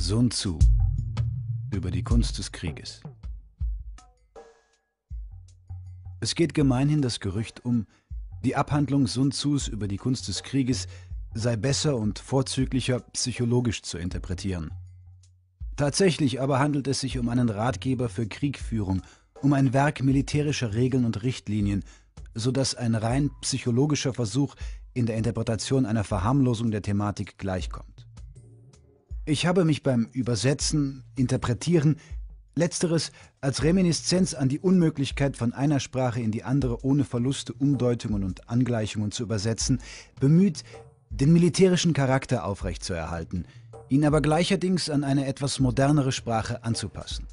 Sun Tzu über die Kunst des Krieges. Es geht gemeinhin das Gerücht um, die Abhandlung Sun Tzus über die Kunst des Krieges sei besser und vorzüglicher psychologisch zu interpretieren. Tatsächlich aber handelt es sich um einen Ratgeber für Kriegführung, um ein Werk militärischer Regeln und Richtlinien, so dass ein rein psychologischer Versuch in der Interpretation einer Verharmlosung der Thematik gleichkommt. Ich habe mich beim Übersetzen, Interpretieren, letzteres als Reminiszenz an die Unmöglichkeit, von einer Sprache in die andere ohne Verluste Umdeutungen und Angleichungen zu übersetzen, bemüht, den militärischen Charakter aufrechtzuerhalten, ihn aber gleicherdings an eine etwas modernere Sprache anzupassen.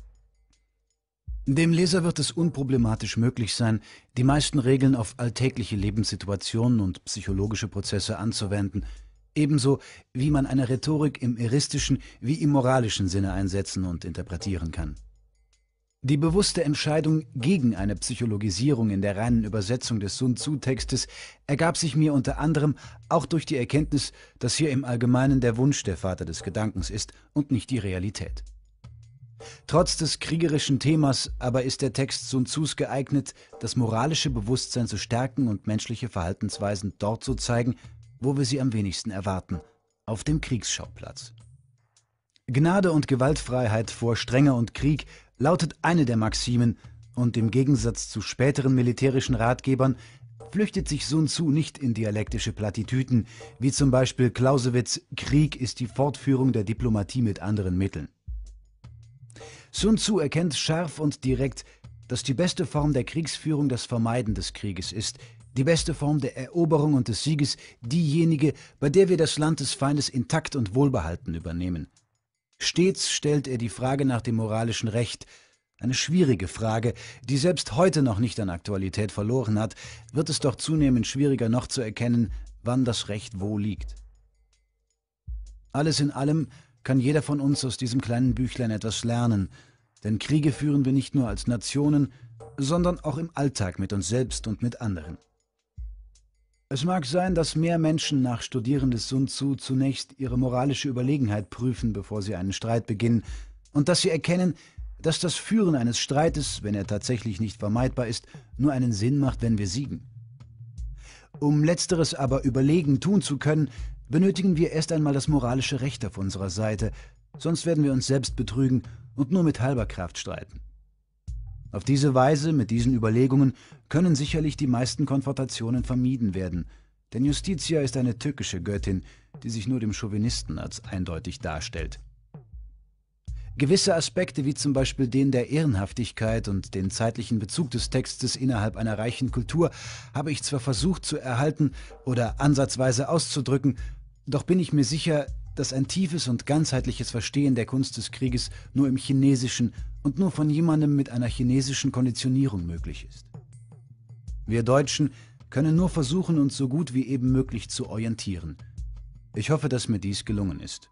Dem Leser wird es unproblematisch möglich sein, die meisten Regeln auf alltägliche Lebenssituationen und psychologische Prozesse anzuwenden – ebenso wie man eine Rhetorik im iristischen wie im moralischen Sinne einsetzen und interpretieren kann. Die bewusste Entscheidung gegen eine Psychologisierung in der reinen Übersetzung des Sun Tzu-Textes ergab sich mir unter anderem auch durch die Erkenntnis, dass hier im Allgemeinen der Wunsch der Vater des Gedankens ist und nicht die Realität. Trotz des kriegerischen Themas aber ist der Text Sun Tzus geeignet, das moralische Bewusstsein zu stärken und menschliche Verhaltensweisen dort zu zeigen, wo wir sie am wenigsten erwarten, auf dem Kriegsschauplatz. Gnade und Gewaltfreiheit vor Strenge und Krieg lautet eine der Maximen, und im Gegensatz zu späteren militärischen Ratgebern flüchtet sich Sun Tzu nicht in dialektische Plattitüden, wie zum Beispiel Clausewitz Krieg ist die Fortführung der Diplomatie mit anderen Mitteln. Sun Tzu erkennt scharf und direkt, dass die beste Form der Kriegsführung das Vermeiden des Krieges ist, die beste Form der Eroberung und des Sieges diejenige, bei der wir das Land des Feindes intakt und wohlbehalten übernehmen. Stets stellt er die Frage nach dem moralischen Recht, eine schwierige Frage, die selbst heute noch nicht an Aktualität verloren hat, wird es doch zunehmend schwieriger noch zu erkennen, wann das Recht wo liegt. Alles in allem kann jeder von uns aus diesem kleinen Büchlein etwas lernen, denn Kriege führen wir nicht nur als Nationen, sondern auch im Alltag mit uns selbst und mit anderen. Es mag sein, dass mehr Menschen nach Studieren des Sun Tzu zunächst ihre moralische Überlegenheit prüfen, bevor sie einen Streit beginnen, und dass sie erkennen, dass das Führen eines Streites, wenn er tatsächlich nicht vermeidbar ist, nur einen Sinn macht, wenn wir siegen. Um letzteres aber überlegen tun zu können, benötigen wir erst einmal das moralische Recht auf unserer Seite, sonst werden wir uns selbst betrügen und nur mit halber Kraft streiten. Auf diese Weise, mit diesen Überlegungen, können sicherlich die meisten Konfrontationen vermieden werden, denn Justitia ist eine türkische Göttin, die sich nur dem Chauvinisten als eindeutig darstellt. Gewisse Aspekte wie zum Beispiel den der Ehrenhaftigkeit und den zeitlichen Bezug des Textes innerhalb einer reichen Kultur habe ich zwar versucht zu erhalten oder ansatzweise auszudrücken, doch bin ich mir sicher, dass ein tiefes und ganzheitliches Verstehen der Kunst des Krieges nur im Chinesischen und nur von jemandem mit einer chinesischen Konditionierung möglich ist. Wir Deutschen können nur versuchen, uns so gut wie eben möglich zu orientieren. Ich hoffe, dass mir dies gelungen ist.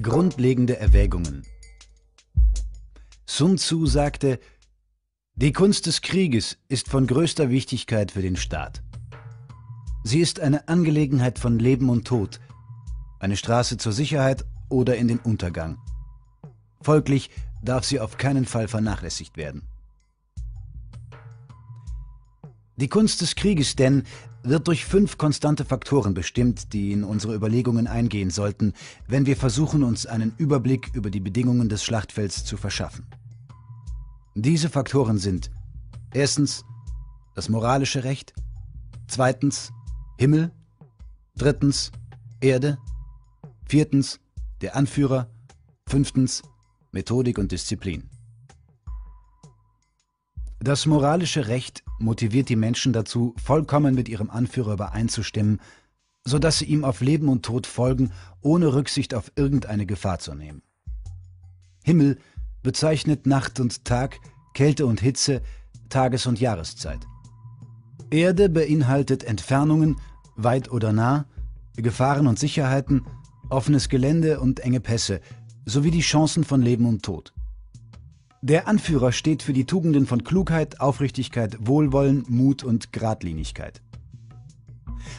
Grundlegende Erwägungen Sun Tzu sagte, die Kunst des Krieges ist von größter Wichtigkeit für den Staat. Sie ist eine Angelegenheit von Leben und Tod, eine Straße zur Sicherheit oder in den Untergang. Folglich darf sie auf keinen Fall vernachlässigt werden. Die Kunst des Krieges denn wird durch fünf konstante Faktoren bestimmt, die in unsere Überlegungen eingehen sollten, wenn wir versuchen, uns einen Überblick über die Bedingungen des Schlachtfelds zu verschaffen. Diese Faktoren sind erstens das moralische Recht, zweitens Himmel, drittens Erde Viertens, der Anführer. Fünftens, Methodik und Disziplin. Das moralische Recht motiviert die Menschen dazu, vollkommen mit ihrem Anführer übereinzustimmen, sodass sie ihm auf Leben und Tod folgen, ohne Rücksicht auf irgendeine Gefahr zu nehmen. Himmel bezeichnet Nacht und Tag, Kälte und Hitze, Tages- und Jahreszeit. Erde beinhaltet Entfernungen, weit oder nah, Gefahren und Sicherheiten, offenes Gelände und enge Pässe sowie die Chancen von Leben und Tod. Der Anführer steht für die Tugenden von Klugheit, Aufrichtigkeit, Wohlwollen, Mut und Gradlinigkeit.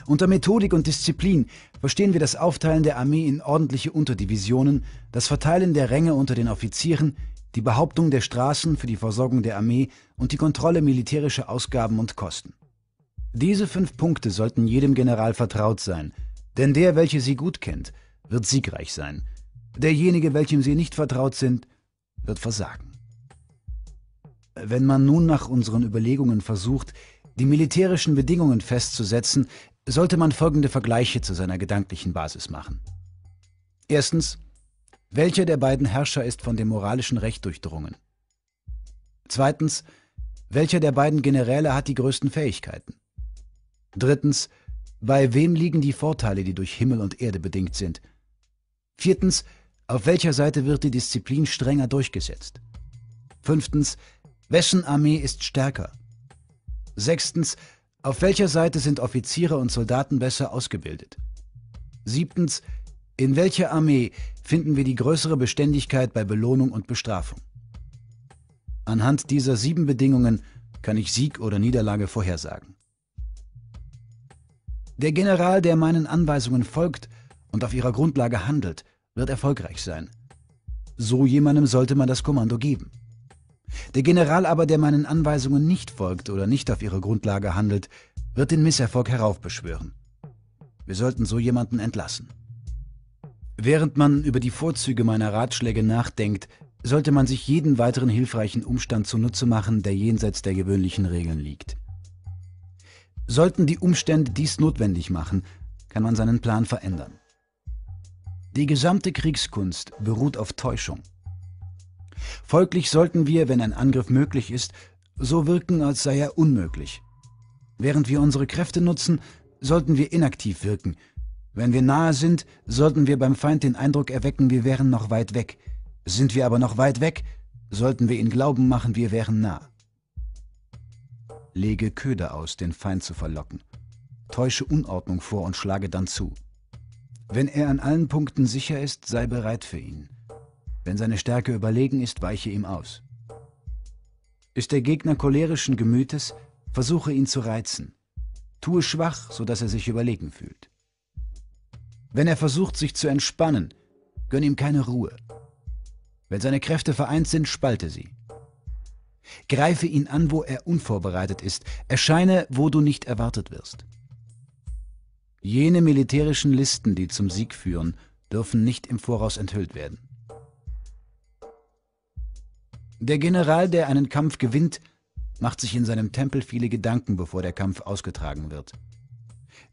Unter Methodik und Disziplin verstehen wir das Aufteilen der Armee in ordentliche Unterdivisionen, das Verteilen der Ränge unter den Offizieren, die Behauptung der Straßen für die Versorgung der Armee und die Kontrolle militärischer Ausgaben und Kosten. Diese fünf Punkte sollten jedem General vertraut sein, denn der, welcher sie gut kennt, wird siegreich sein. Derjenige, welchem sie nicht vertraut sind, wird versagen. Wenn man nun nach unseren Überlegungen versucht, die militärischen Bedingungen festzusetzen, sollte man folgende Vergleiche zu seiner gedanklichen Basis machen. Erstens, welcher der beiden Herrscher ist von dem moralischen Recht durchdrungen? Zweitens, welcher der beiden Generäle hat die größten Fähigkeiten? Drittens, bei wem liegen die Vorteile, die durch Himmel und Erde bedingt sind? Viertens, auf welcher Seite wird die Disziplin strenger durchgesetzt? Fünftens, wessen Armee ist stärker? Sechstens, auf welcher Seite sind Offiziere und Soldaten besser ausgebildet? Siebtens, in welcher Armee finden wir die größere Beständigkeit bei Belohnung und Bestrafung? Anhand dieser sieben Bedingungen kann ich Sieg oder Niederlage vorhersagen. Der General, der meinen Anweisungen folgt und auf ihrer Grundlage handelt, wird erfolgreich sein. So jemandem sollte man das Kommando geben. Der General aber, der meinen Anweisungen nicht folgt oder nicht auf ihre Grundlage handelt, wird den Misserfolg heraufbeschwören. Wir sollten so jemanden entlassen. Während man über die Vorzüge meiner Ratschläge nachdenkt, sollte man sich jeden weiteren hilfreichen Umstand zunutze machen, der jenseits der gewöhnlichen Regeln liegt. Sollten die Umstände dies notwendig machen, kann man seinen Plan verändern. Die gesamte Kriegskunst beruht auf Täuschung. Folglich sollten wir, wenn ein Angriff möglich ist, so wirken, als sei er unmöglich. Während wir unsere Kräfte nutzen, sollten wir inaktiv wirken. Wenn wir nahe sind, sollten wir beim Feind den Eindruck erwecken, wir wären noch weit weg. Sind wir aber noch weit weg, sollten wir ihn glauben machen, wir wären nah. Lege Köder aus, den Feind zu verlocken. Täusche Unordnung vor und schlage dann zu. Wenn er an allen Punkten sicher ist, sei bereit für ihn. Wenn seine Stärke überlegen ist, weiche ihm aus. Ist der Gegner cholerischen Gemütes, versuche ihn zu reizen. Tue schwach, sodass er sich überlegen fühlt. Wenn er versucht, sich zu entspannen, gönn ihm keine Ruhe. Wenn seine Kräfte vereint sind, spalte sie. Greife ihn an, wo er unvorbereitet ist. Erscheine, wo du nicht erwartet wirst. Jene militärischen Listen, die zum Sieg führen, dürfen nicht im Voraus enthüllt werden. Der General, der einen Kampf gewinnt, macht sich in seinem Tempel viele Gedanken, bevor der Kampf ausgetragen wird.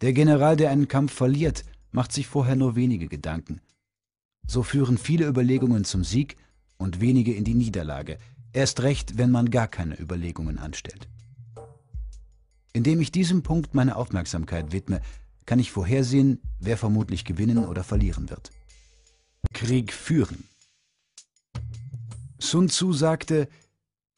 Der General, der einen Kampf verliert, macht sich vorher nur wenige Gedanken. So führen viele Überlegungen zum Sieg und wenige in die Niederlage, erst recht, wenn man gar keine Überlegungen anstellt. Indem ich diesem Punkt meine Aufmerksamkeit widme, kann ich vorhersehen, wer vermutlich gewinnen oder verlieren wird. Krieg führen. Sun Tzu sagte,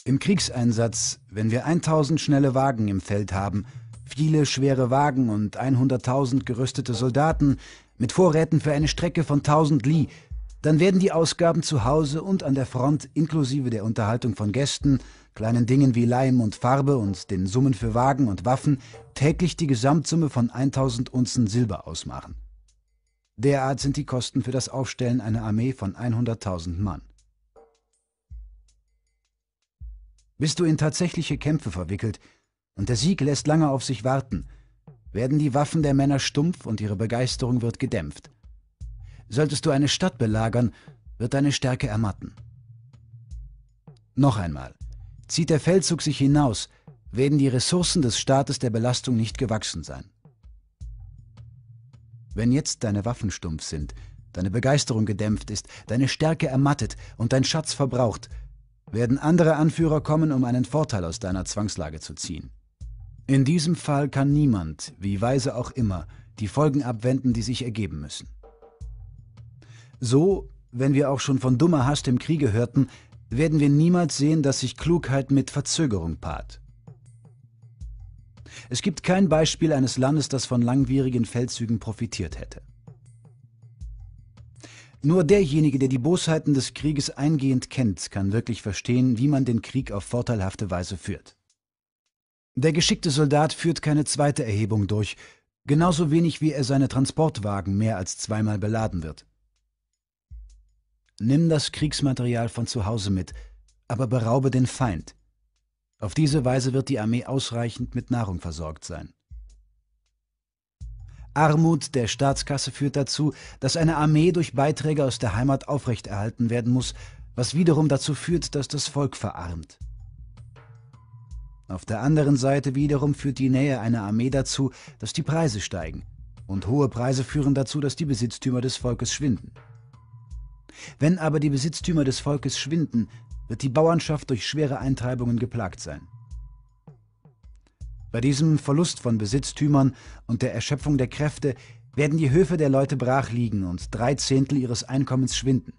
im Kriegseinsatz, wenn wir 1000 schnelle Wagen im Feld haben, viele schwere Wagen und 100.000 gerüstete Soldaten mit Vorräten für eine Strecke von 1000 Li, dann werden die Ausgaben zu Hause und an der Front inklusive der Unterhaltung von Gästen kleinen Dingen wie Leim und Farbe und den Summen für Wagen und Waffen täglich die Gesamtsumme von 1000 Unzen Silber ausmachen. Derart sind die Kosten für das Aufstellen einer Armee von 100.000 Mann. Bist du in tatsächliche Kämpfe verwickelt und der Sieg lässt lange auf sich warten, werden die Waffen der Männer stumpf und ihre Begeisterung wird gedämpft. Solltest du eine Stadt belagern, wird deine Stärke ermatten. Noch einmal, Zieht der Feldzug sich hinaus, werden die Ressourcen des Staates der Belastung nicht gewachsen sein. Wenn jetzt deine Waffen stumpf sind, deine Begeisterung gedämpft ist, deine Stärke ermattet und dein Schatz verbraucht, werden andere Anführer kommen, um einen Vorteil aus deiner Zwangslage zu ziehen. In diesem Fall kann niemand, wie weise auch immer, die Folgen abwenden, die sich ergeben müssen. So, wenn wir auch schon von dummer Hass im Kriege hörten, werden wir niemals sehen, dass sich Klugheit mit Verzögerung paart. Es gibt kein Beispiel eines Landes, das von langwierigen Feldzügen profitiert hätte. Nur derjenige, der die Bosheiten des Krieges eingehend kennt, kann wirklich verstehen, wie man den Krieg auf vorteilhafte Weise führt. Der geschickte Soldat führt keine zweite Erhebung durch, genauso wenig wie er seine Transportwagen mehr als zweimal beladen wird. Nimm das Kriegsmaterial von zu Hause mit, aber beraube den Feind. Auf diese Weise wird die Armee ausreichend mit Nahrung versorgt sein. Armut der Staatskasse führt dazu, dass eine Armee durch Beiträge aus der Heimat aufrechterhalten werden muss, was wiederum dazu führt, dass das Volk verarmt. Auf der anderen Seite wiederum führt die Nähe einer Armee dazu, dass die Preise steigen. Und hohe Preise führen dazu, dass die Besitztümer des Volkes schwinden. Wenn aber die Besitztümer des Volkes schwinden, wird die Bauernschaft durch schwere Eintreibungen geplagt sein. Bei diesem Verlust von Besitztümern und der Erschöpfung der Kräfte werden die Höfe der Leute brach liegen und drei Zehntel ihres Einkommens schwinden.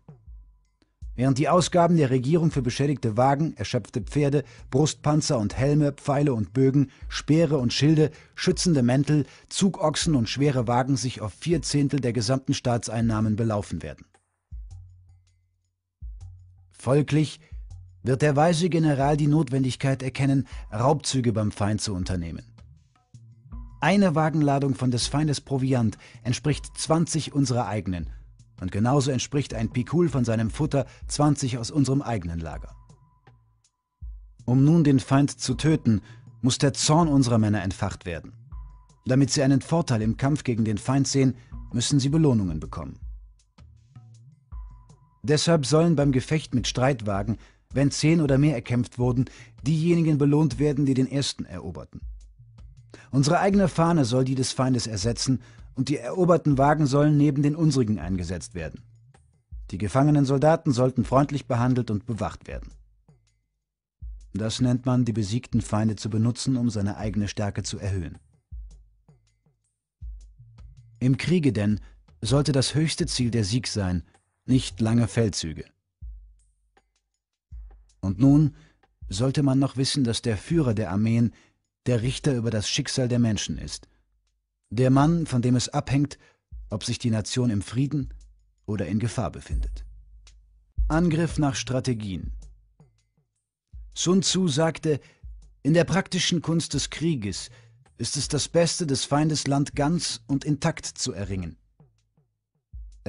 Während die Ausgaben der Regierung für beschädigte Wagen, erschöpfte Pferde, Brustpanzer und Helme, Pfeile und Bögen, Speere und Schilde, schützende Mäntel, Zugochsen und schwere Wagen sich auf vier Zehntel der gesamten Staatseinnahmen belaufen werden. Folglich wird der weise General die Notwendigkeit erkennen, Raubzüge beim Feind zu unternehmen. Eine Wagenladung von des Feindes Proviant entspricht 20 unserer eigenen und genauso entspricht ein Pikul von seinem Futter 20 aus unserem eigenen Lager. Um nun den Feind zu töten, muss der Zorn unserer Männer entfacht werden. Damit sie einen Vorteil im Kampf gegen den Feind sehen, müssen sie Belohnungen bekommen. Deshalb sollen beim Gefecht mit Streitwagen, wenn zehn oder mehr erkämpft wurden, diejenigen belohnt werden, die den ersten eroberten. Unsere eigene Fahne soll die des Feindes ersetzen und die eroberten Wagen sollen neben den unsrigen eingesetzt werden. Die gefangenen Soldaten sollten freundlich behandelt und bewacht werden. Das nennt man, die besiegten Feinde zu benutzen, um seine eigene Stärke zu erhöhen. Im Kriege denn sollte das höchste Ziel der Sieg sein – nicht lange Feldzüge. Und nun sollte man noch wissen, dass der Führer der Armeen der Richter über das Schicksal der Menschen ist. Der Mann, von dem es abhängt, ob sich die Nation im Frieden oder in Gefahr befindet. Angriff nach Strategien. Sun Tzu sagte, in der praktischen Kunst des Krieges ist es das Beste des Feindes Land ganz und intakt zu erringen.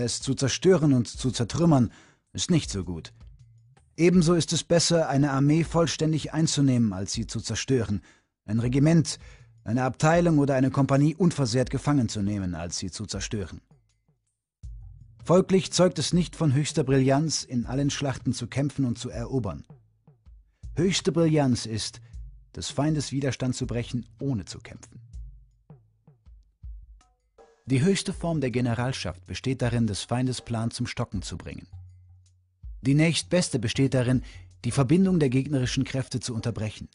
Es zu zerstören und zu zertrümmern ist nicht so gut. Ebenso ist es besser, eine Armee vollständig einzunehmen, als sie zu zerstören, ein Regiment, eine Abteilung oder eine Kompanie unversehrt gefangen zu nehmen, als sie zu zerstören. Folglich zeugt es nicht von höchster Brillanz, in allen Schlachten zu kämpfen und zu erobern. Höchste Brillanz ist, des Feindes Widerstand zu brechen, ohne zu kämpfen. Die höchste Form der Generalschaft besteht darin, des Feindes Plan zum Stocken zu bringen. Die nächstbeste besteht darin, die Verbindung der gegnerischen Kräfte zu unterbrechen.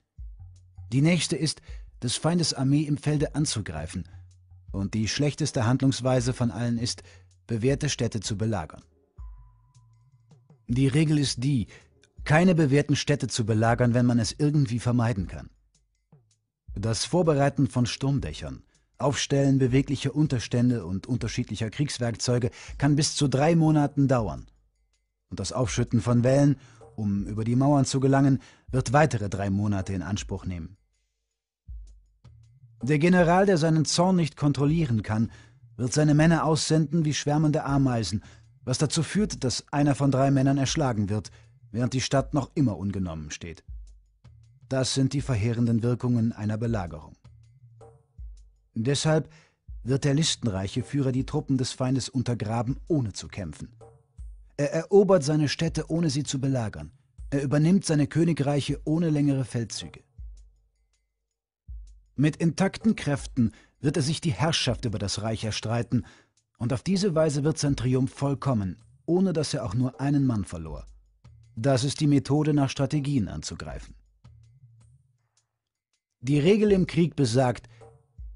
Die nächste ist, des Feindes Armee im Felde anzugreifen. Und die schlechteste Handlungsweise von allen ist, bewährte Städte zu belagern. Die Regel ist die, keine bewährten Städte zu belagern, wenn man es irgendwie vermeiden kann. Das Vorbereiten von Sturmdächern, Aufstellen beweglicher Unterstände und unterschiedlicher Kriegswerkzeuge kann bis zu drei Monaten dauern. Und das Aufschütten von Wellen, um über die Mauern zu gelangen, wird weitere drei Monate in Anspruch nehmen. Der General, der seinen Zorn nicht kontrollieren kann, wird seine Männer aussenden wie schwärmende Ameisen, was dazu führt, dass einer von drei Männern erschlagen wird, während die Stadt noch immer ungenommen steht. Das sind die verheerenden Wirkungen einer Belagerung. Deshalb wird der listenreiche Führer die Truppen des Feindes untergraben, ohne zu kämpfen. Er erobert seine Städte, ohne sie zu belagern. Er übernimmt seine Königreiche ohne längere Feldzüge. Mit intakten Kräften wird er sich die Herrschaft über das Reich erstreiten, und auf diese Weise wird sein Triumph vollkommen, ohne dass er auch nur einen Mann verlor. Das ist die Methode, nach Strategien anzugreifen. Die Regel im Krieg besagt,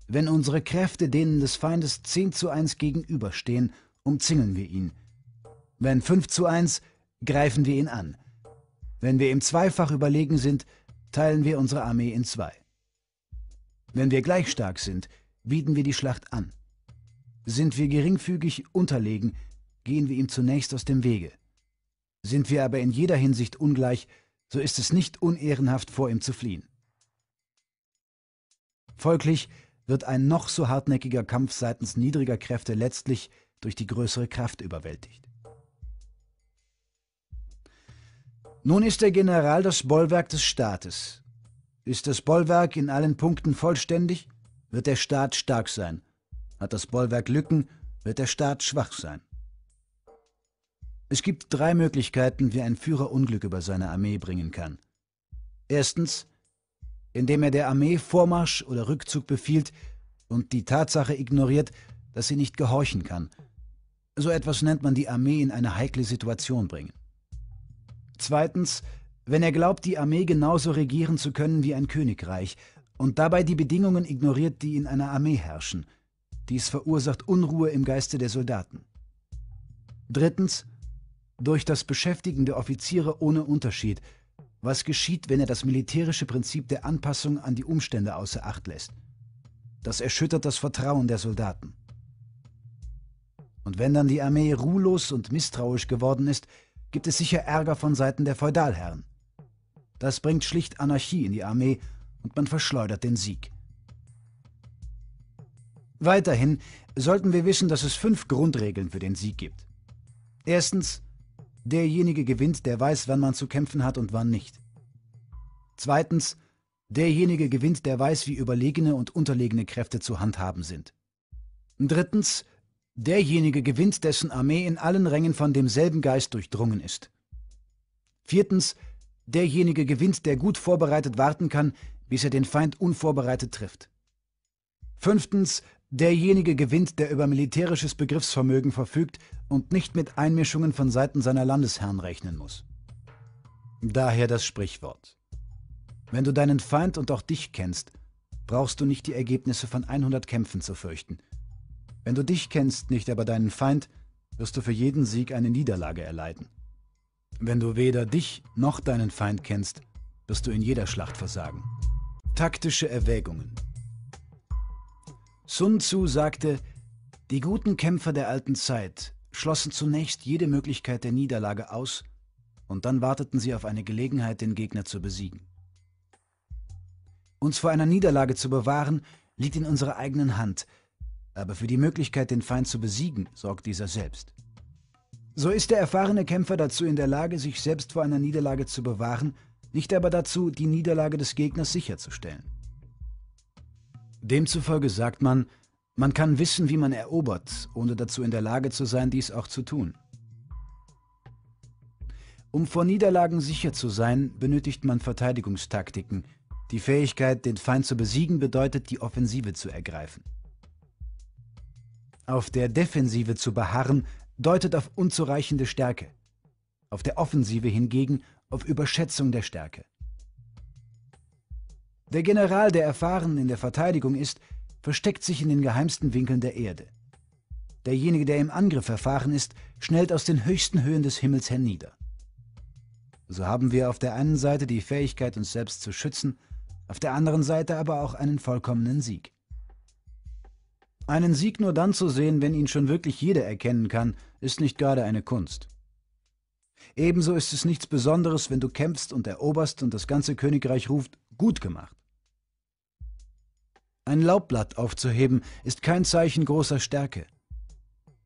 wenn unsere Kräfte denen des Feindes 10 zu 1 gegenüberstehen, umzingeln wir ihn. Wenn 5 zu 1, greifen wir ihn an. Wenn wir ihm zweifach überlegen sind, teilen wir unsere Armee in zwei. Wenn wir gleich stark sind, bieten wir die Schlacht an. Sind wir geringfügig unterlegen, gehen wir ihm zunächst aus dem Wege. Sind wir aber in jeder Hinsicht ungleich, so ist es nicht unehrenhaft, vor ihm zu fliehen. Folglich wird ein noch so hartnäckiger Kampf seitens niedriger Kräfte letztlich durch die größere Kraft überwältigt. Nun ist der General das Bollwerk des Staates. Ist das Bollwerk in allen Punkten vollständig, wird der Staat stark sein. Hat das Bollwerk Lücken, wird der Staat schwach sein. Es gibt drei Möglichkeiten, wie ein Führer Unglück über seine Armee bringen kann. Erstens, indem er der Armee Vormarsch oder Rückzug befiehlt und die Tatsache ignoriert, dass sie nicht gehorchen kann. So etwas nennt man die Armee in eine heikle Situation bringen. Zweitens, wenn er glaubt, die Armee genauso regieren zu können wie ein Königreich und dabei die Bedingungen ignoriert, die in einer Armee herrschen. Dies verursacht Unruhe im Geiste der Soldaten. Drittens, durch das Beschäftigen der Offiziere ohne Unterschied – was geschieht, wenn er das militärische Prinzip der Anpassung an die Umstände außer Acht lässt? Das erschüttert das Vertrauen der Soldaten. Und wenn dann die Armee ruhelos und misstrauisch geworden ist, gibt es sicher Ärger von Seiten der Feudalherren. Das bringt schlicht Anarchie in die Armee und man verschleudert den Sieg. Weiterhin sollten wir wissen, dass es fünf Grundregeln für den Sieg gibt. Erstens, derjenige gewinnt, der weiß, wann man zu kämpfen hat und wann nicht. Zweitens, derjenige gewinnt, der weiß, wie überlegene und unterlegene Kräfte zu handhaben sind. Drittens, derjenige gewinnt, dessen Armee in allen Rängen von demselben Geist durchdrungen ist. Viertens, derjenige gewinnt, der gut vorbereitet warten kann, bis er den Feind unvorbereitet trifft. Fünftens, Derjenige gewinnt, der über militärisches Begriffsvermögen verfügt und nicht mit Einmischungen von Seiten seiner Landesherren rechnen muss. Daher das Sprichwort. Wenn du deinen Feind und auch dich kennst, brauchst du nicht die Ergebnisse von 100 Kämpfen zu fürchten. Wenn du dich kennst, nicht aber deinen Feind, wirst du für jeden Sieg eine Niederlage erleiden. Wenn du weder dich noch deinen Feind kennst, wirst du in jeder Schlacht versagen. Taktische Erwägungen. Sun Tzu sagte, die guten Kämpfer der alten Zeit schlossen zunächst jede Möglichkeit der Niederlage aus und dann warteten sie auf eine Gelegenheit, den Gegner zu besiegen. Uns vor einer Niederlage zu bewahren, liegt in unserer eigenen Hand, aber für die Möglichkeit, den Feind zu besiegen, sorgt dieser selbst. So ist der erfahrene Kämpfer dazu in der Lage, sich selbst vor einer Niederlage zu bewahren, nicht aber dazu, die Niederlage des Gegners sicherzustellen. Demzufolge sagt man, man kann wissen, wie man erobert, ohne dazu in der Lage zu sein, dies auch zu tun. Um vor Niederlagen sicher zu sein, benötigt man Verteidigungstaktiken. Die Fähigkeit, den Feind zu besiegen, bedeutet, die Offensive zu ergreifen. Auf der Defensive zu beharren, deutet auf unzureichende Stärke. Auf der Offensive hingegen auf Überschätzung der Stärke. Der General, der erfahren in der Verteidigung ist, versteckt sich in den geheimsten Winkeln der Erde. Derjenige, der im Angriff erfahren ist, schnellt aus den höchsten Höhen des Himmels hernieder. So haben wir auf der einen Seite die Fähigkeit, uns selbst zu schützen, auf der anderen Seite aber auch einen vollkommenen Sieg. Einen Sieg nur dann zu sehen, wenn ihn schon wirklich jeder erkennen kann, ist nicht gerade eine Kunst. Ebenso ist es nichts Besonderes, wenn du kämpfst und eroberst und das ganze Königreich ruft gut gemacht. Ein Laubblatt aufzuheben ist kein Zeichen großer Stärke.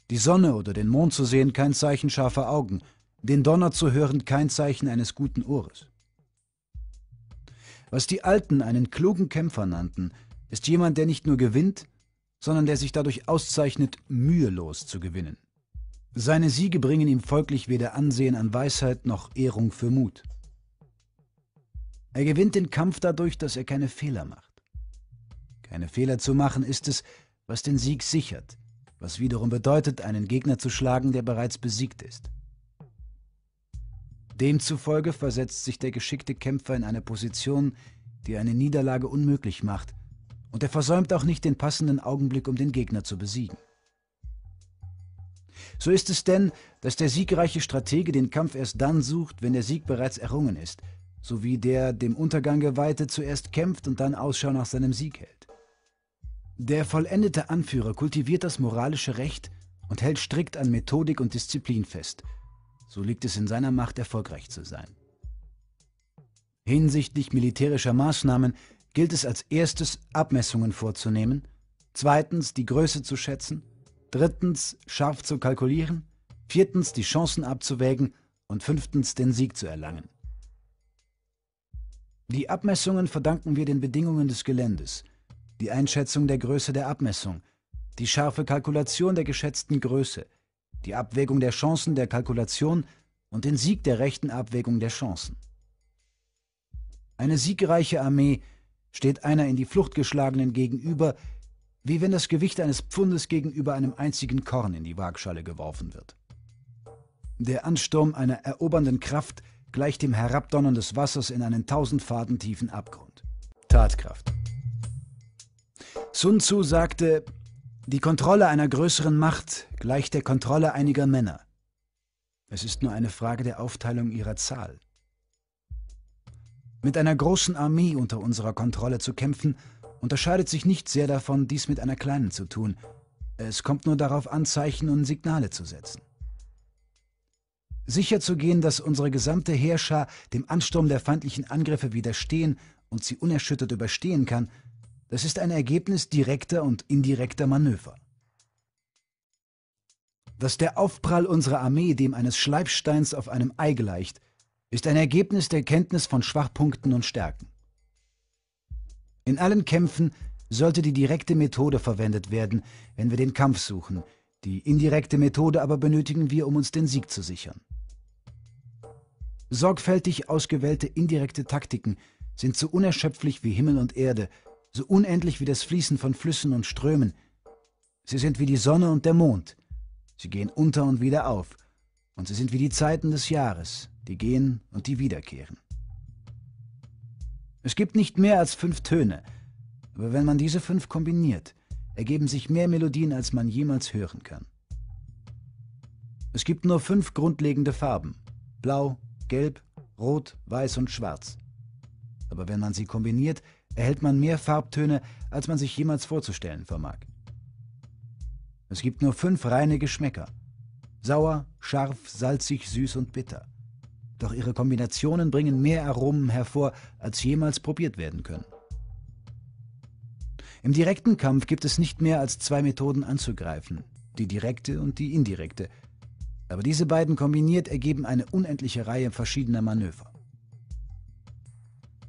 Die Sonne oder den Mond zu sehen kein Zeichen scharfer Augen, den Donner zu hören kein Zeichen eines guten Ohres. Was die Alten einen klugen Kämpfer nannten, ist jemand, der nicht nur gewinnt, sondern der sich dadurch auszeichnet, mühelos zu gewinnen. Seine Siege bringen ihm folglich weder Ansehen an Weisheit noch Ehrung für Mut. Er gewinnt den Kampf dadurch, dass er keine Fehler macht. Keine Fehler zu machen ist es, was den Sieg sichert, was wiederum bedeutet, einen Gegner zu schlagen, der bereits besiegt ist. Demzufolge versetzt sich der geschickte Kämpfer in eine Position, die eine Niederlage unmöglich macht, und er versäumt auch nicht den passenden Augenblick, um den Gegner zu besiegen. So ist es denn, dass der siegreiche Stratege den Kampf erst dann sucht, wenn der Sieg bereits errungen ist – sowie der dem Untergang geweihte zuerst kämpft und dann Ausschau nach seinem Sieg hält. Der vollendete Anführer kultiviert das moralische Recht und hält strikt an Methodik und Disziplin fest. So liegt es in seiner Macht, erfolgreich zu sein. Hinsichtlich militärischer Maßnahmen gilt es als erstes, Abmessungen vorzunehmen, zweitens, die Größe zu schätzen, drittens, scharf zu kalkulieren, viertens, die Chancen abzuwägen und fünftens, den Sieg zu erlangen. Die Abmessungen verdanken wir den Bedingungen des Geländes, die Einschätzung der Größe der Abmessung, die scharfe Kalkulation der geschätzten Größe, die Abwägung der Chancen der Kalkulation und den Sieg der rechten Abwägung der Chancen. Eine siegreiche Armee steht einer in die Flucht geschlagenen gegenüber, wie wenn das Gewicht eines Pfundes gegenüber einem einzigen Korn in die Waagschale geworfen wird. Der Ansturm einer erobernden Kraft gleich dem Herabdonnern des Wassers in einen tausend Faden tiefen Abgrund. Tatkraft. Sun Tzu sagte, die Kontrolle einer größeren Macht gleicht der Kontrolle einiger Männer. Es ist nur eine Frage der Aufteilung ihrer Zahl. Mit einer großen Armee unter unserer Kontrolle zu kämpfen, unterscheidet sich nicht sehr davon, dies mit einer kleinen zu tun. Es kommt nur darauf an, Zeichen und Signale zu setzen sicherzugehen, dass unsere gesamte Heerschar dem Ansturm der feindlichen Angriffe widerstehen und sie unerschüttert überstehen kann, das ist ein Ergebnis direkter und indirekter Manöver. Dass der Aufprall unserer Armee dem eines Schleifsteins auf einem Ei gleicht, ist ein Ergebnis der Kenntnis von Schwachpunkten und Stärken. In allen Kämpfen sollte die direkte Methode verwendet werden, wenn wir den Kampf suchen, die indirekte Methode aber benötigen wir, um uns den Sieg zu sichern. Sorgfältig ausgewählte indirekte Taktiken sind so unerschöpflich wie Himmel und Erde, so unendlich wie das Fließen von Flüssen und Strömen. Sie sind wie die Sonne und der Mond. Sie gehen unter und wieder auf. Und sie sind wie die Zeiten des Jahres, die gehen und die wiederkehren. Es gibt nicht mehr als fünf Töne, aber wenn man diese fünf kombiniert, ergeben sich mehr Melodien, als man jemals hören kann. Es gibt nur fünf grundlegende Farben. Blau, Gelb, Rot, Weiß und Schwarz. Aber wenn man sie kombiniert, erhält man mehr Farbtöne, als man sich jemals vorzustellen vermag. Es gibt nur fünf reine Geschmäcker. Sauer, scharf, salzig, süß und bitter. Doch ihre Kombinationen bringen mehr Aromen hervor, als jemals probiert werden können. Im direkten Kampf gibt es nicht mehr als zwei Methoden anzugreifen, die direkte und die indirekte – aber diese beiden kombiniert ergeben eine unendliche Reihe verschiedener Manöver.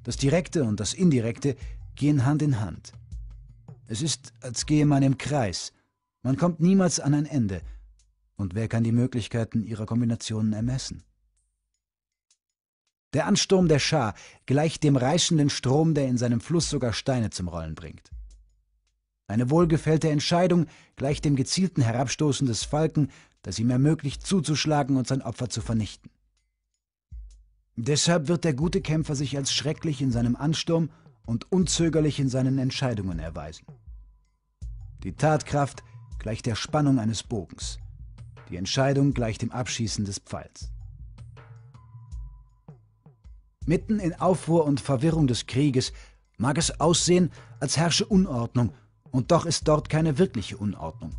Das Direkte und das Indirekte gehen Hand in Hand. Es ist, als gehe man im Kreis. Man kommt niemals an ein Ende. Und wer kann die Möglichkeiten ihrer Kombinationen ermessen? Der Ansturm der Schar gleicht dem reißenden Strom, der in seinem Fluss sogar Steine zum Rollen bringt. Eine wohlgefällte Entscheidung gleicht dem gezielten Herabstoßen des Falken das ihm ermöglicht, zuzuschlagen und sein Opfer zu vernichten. Deshalb wird der gute Kämpfer sich als schrecklich in seinem Ansturm und unzögerlich in seinen Entscheidungen erweisen. Die Tatkraft gleicht der Spannung eines Bogens, die Entscheidung gleicht dem Abschießen des Pfeils. Mitten in Aufruhr und Verwirrung des Krieges mag es aussehen, als herrsche Unordnung, und doch ist dort keine wirkliche Unordnung.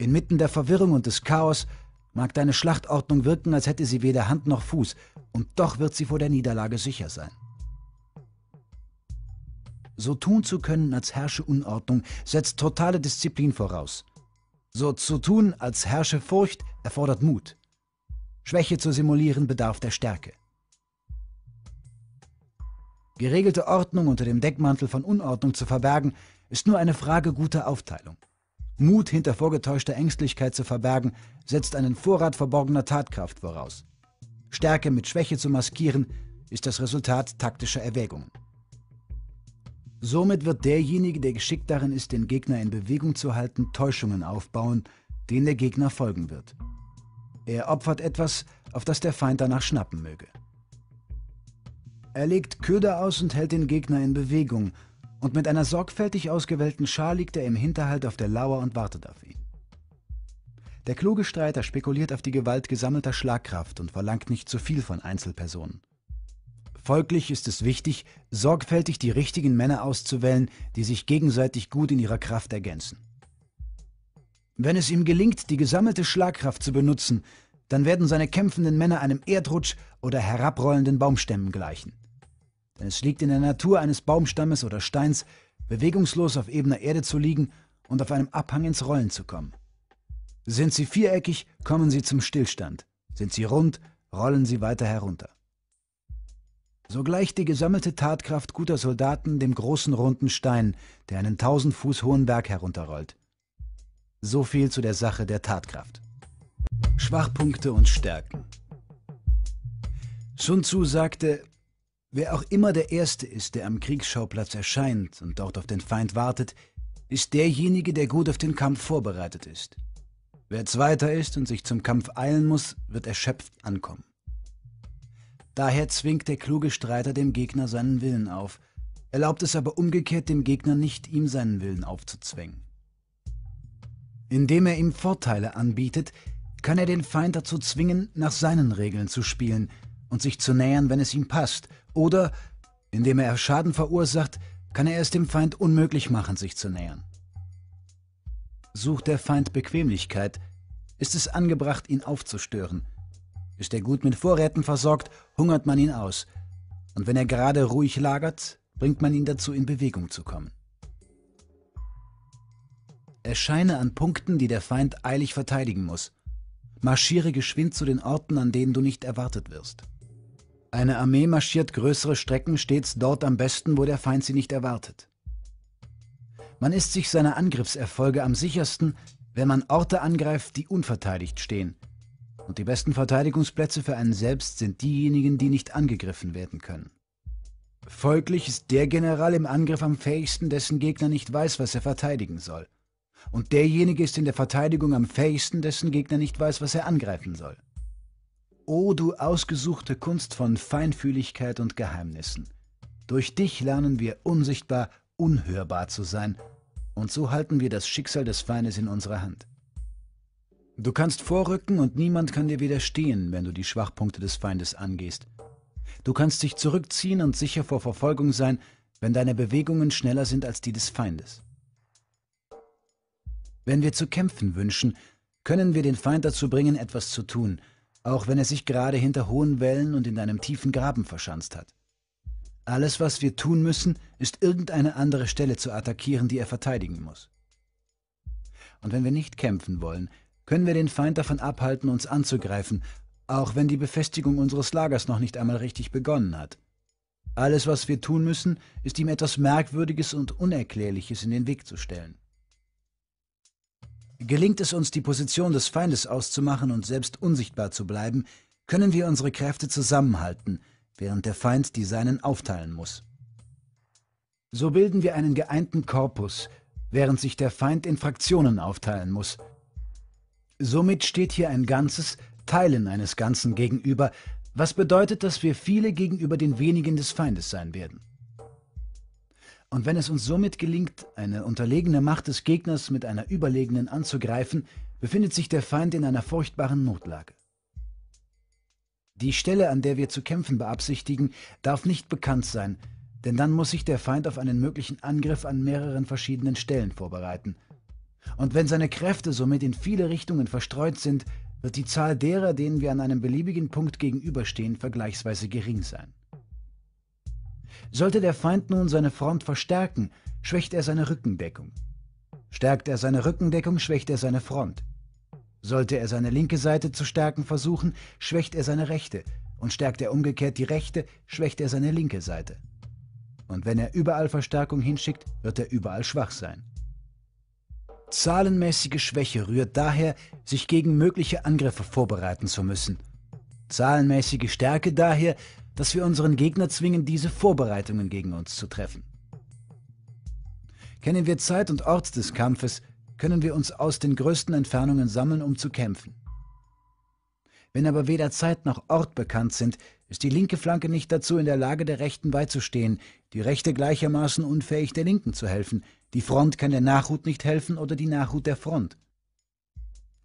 Inmitten der Verwirrung und des Chaos mag deine Schlachtordnung wirken, als hätte sie weder Hand noch Fuß, und doch wird sie vor der Niederlage sicher sein. So tun zu können, als herrsche Unordnung, setzt totale Disziplin voraus. So zu tun, als herrsche Furcht, erfordert Mut. Schwäche zu simulieren bedarf der Stärke. Geregelte Ordnung unter dem Deckmantel von Unordnung zu verbergen, ist nur eine Frage guter Aufteilung. Mut hinter vorgetäuschter Ängstlichkeit zu verbergen, setzt einen Vorrat verborgener Tatkraft voraus. Stärke mit Schwäche zu maskieren, ist das Resultat taktischer Erwägungen. Somit wird derjenige, der geschickt darin ist, den Gegner in Bewegung zu halten, Täuschungen aufbauen, denen der Gegner folgen wird. Er opfert etwas, auf das der Feind danach schnappen möge. Er legt Köder aus und hält den Gegner in Bewegung – und mit einer sorgfältig ausgewählten Schar liegt er im Hinterhalt auf der Lauer und wartet auf ihn. Der kluge Streiter spekuliert auf die Gewalt gesammelter Schlagkraft und verlangt nicht zu viel von Einzelpersonen. Folglich ist es wichtig, sorgfältig die richtigen Männer auszuwählen, die sich gegenseitig gut in ihrer Kraft ergänzen. Wenn es ihm gelingt, die gesammelte Schlagkraft zu benutzen, dann werden seine kämpfenden Männer einem Erdrutsch oder herabrollenden Baumstämmen gleichen. Denn es liegt in der Natur eines Baumstammes oder Steins, bewegungslos auf ebener Erde zu liegen und auf einem Abhang ins Rollen zu kommen. Sind sie viereckig, kommen sie zum Stillstand. Sind sie rund, rollen sie weiter herunter. So gleicht die gesammelte Tatkraft guter Soldaten dem großen runden Stein, der einen tausend Fuß hohen Berg herunterrollt. So viel zu der Sache der Tatkraft. Schwachpunkte und Stärken. Sun Tzu sagte, Wer auch immer der Erste ist, der am Kriegsschauplatz erscheint und dort auf den Feind wartet, ist derjenige, der gut auf den Kampf vorbereitet ist. Wer Zweiter ist und sich zum Kampf eilen muss, wird erschöpft ankommen. Daher zwingt der kluge Streiter dem Gegner seinen Willen auf, erlaubt es aber umgekehrt dem Gegner nicht, ihm seinen Willen aufzuzwängen. Indem er ihm Vorteile anbietet, kann er den Feind dazu zwingen, nach seinen Regeln zu spielen und sich zu nähern, wenn es ihm passt – oder, indem er Schaden verursacht, kann er es dem Feind unmöglich machen, sich zu nähern. Sucht der Feind Bequemlichkeit, ist es angebracht, ihn aufzustören. Ist er gut mit Vorräten versorgt, hungert man ihn aus. Und wenn er gerade ruhig lagert, bringt man ihn dazu, in Bewegung zu kommen. Erscheine an Punkten, die der Feind eilig verteidigen muss. Marschiere geschwind zu den Orten, an denen du nicht erwartet wirst. Eine Armee marschiert größere Strecken stets dort am besten, wo der Feind sie nicht erwartet. Man ist sich seiner Angriffserfolge am sichersten, wenn man Orte angreift, die unverteidigt stehen. Und die besten Verteidigungsplätze für einen selbst sind diejenigen, die nicht angegriffen werden können. Folglich ist der General im Angriff am fähigsten, dessen Gegner nicht weiß, was er verteidigen soll. Und derjenige ist in der Verteidigung am fähigsten, dessen Gegner nicht weiß, was er angreifen soll. O du ausgesuchte Kunst von Feinfühligkeit und Geheimnissen. Durch dich lernen wir unsichtbar, unhörbar zu sein, und so halten wir das Schicksal des Feindes in unserer Hand. Du kannst vorrücken und niemand kann dir widerstehen, wenn du die Schwachpunkte des Feindes angehst. Du kannst dich zurückziehen und sicher vor Verfolgung sein, wenn deine Bewegungen schneller sind als die des Feindes. Wenn wir zu kämpfen wünschen, können wir den Feind dazu bringen, etwas zu tun – auch wenn er sich gerade hinter hohen Wellen und in einem tiefen Graben verschanzt hat. Alles, was wir tun müssen, ist irgendeine andere Stelle zu attackieren, die er verteidigen muss. Und wenn wir nicht kämpfen wollen, können wir den Feind davon abhalten, uns anzugreifen, auch wenn die Befestigung unseres Lagers noch nicht einmal richtig begonnen hat. Alles, was wir tun müssen, ist ihm etwas Merkwürdiges und Unerklärliches in den Weg zu stellen. Gelingt es uns, die Position des Feindes auszumachen und selbst unsichtbar zu bleiben, können wir unsere Kräfte zusammenhalten, während der Feind die seinen aufteilen muss. So bilden wir einen geeinten Korpus, während sich der Feind in Fraktionen aufteilen muss. Somit steht hier ein Ganzes Teilen eines Ganzen gegenüber, was bedeutet, dass wir viele gegenüber den wenigen des Feindes sein werden. Und wenn es uns somit gelingt, eine unterlegene Macht des Gegners mit einer überlegenen anzugreifen, befindet sich der Feind in einer furchtbaren Notlage. Die Stelle, an der wir zu kämpfen beabsichtigen, darf nicht bekannt sein, denn dann muss sich der Feind auf einen möglichen Angriff an mehreren verschiedenen Stellen vorbereiten. Und wenn seine Kräfte somit in viele Richtungen verstreut sind, wird die Zahl derer, denen wir an einem beliebigen Punkt gegenüberstehen, vergleichsweise gering sein. Sollte der Feind nun seine Front verstärken, schwächt er seine Rückendeckung. Stärkt er seine Rückendeckung, schwächt er seine Front. Sollte er seine linke Seite zu stärken versuchen, schwächt er seine rechte, und stärkt er umgekehrt die rechte, schwächt er seine linke Seite. Und wenn er überall Verstärkung hinschickt, wird er überall schwach sein. Zahlenmäßige Schwäche rührt daher, sich gegen mögliche Angriffe vorbereiten zu müssen. Zahlenmäßige Stärke daher, dass wir unseren Gegner zwingen, diese Vorbereitungen gegen uns zu treffen. Kennen wir Zeit und Ort des Kampfes, können wir uns aus den größten Entfernungen sammeln, um zu kämpfen. Wenn aber weder Zeit noch Ort bekannt sind, ist die linke Flanke nicht dazu in der Lage, der rechten beizustehen, die rechte gleichermaßen unfähig, der linken zu helfen, die Front kann der Nachhut nicht helfen oder die Nachhut der Front.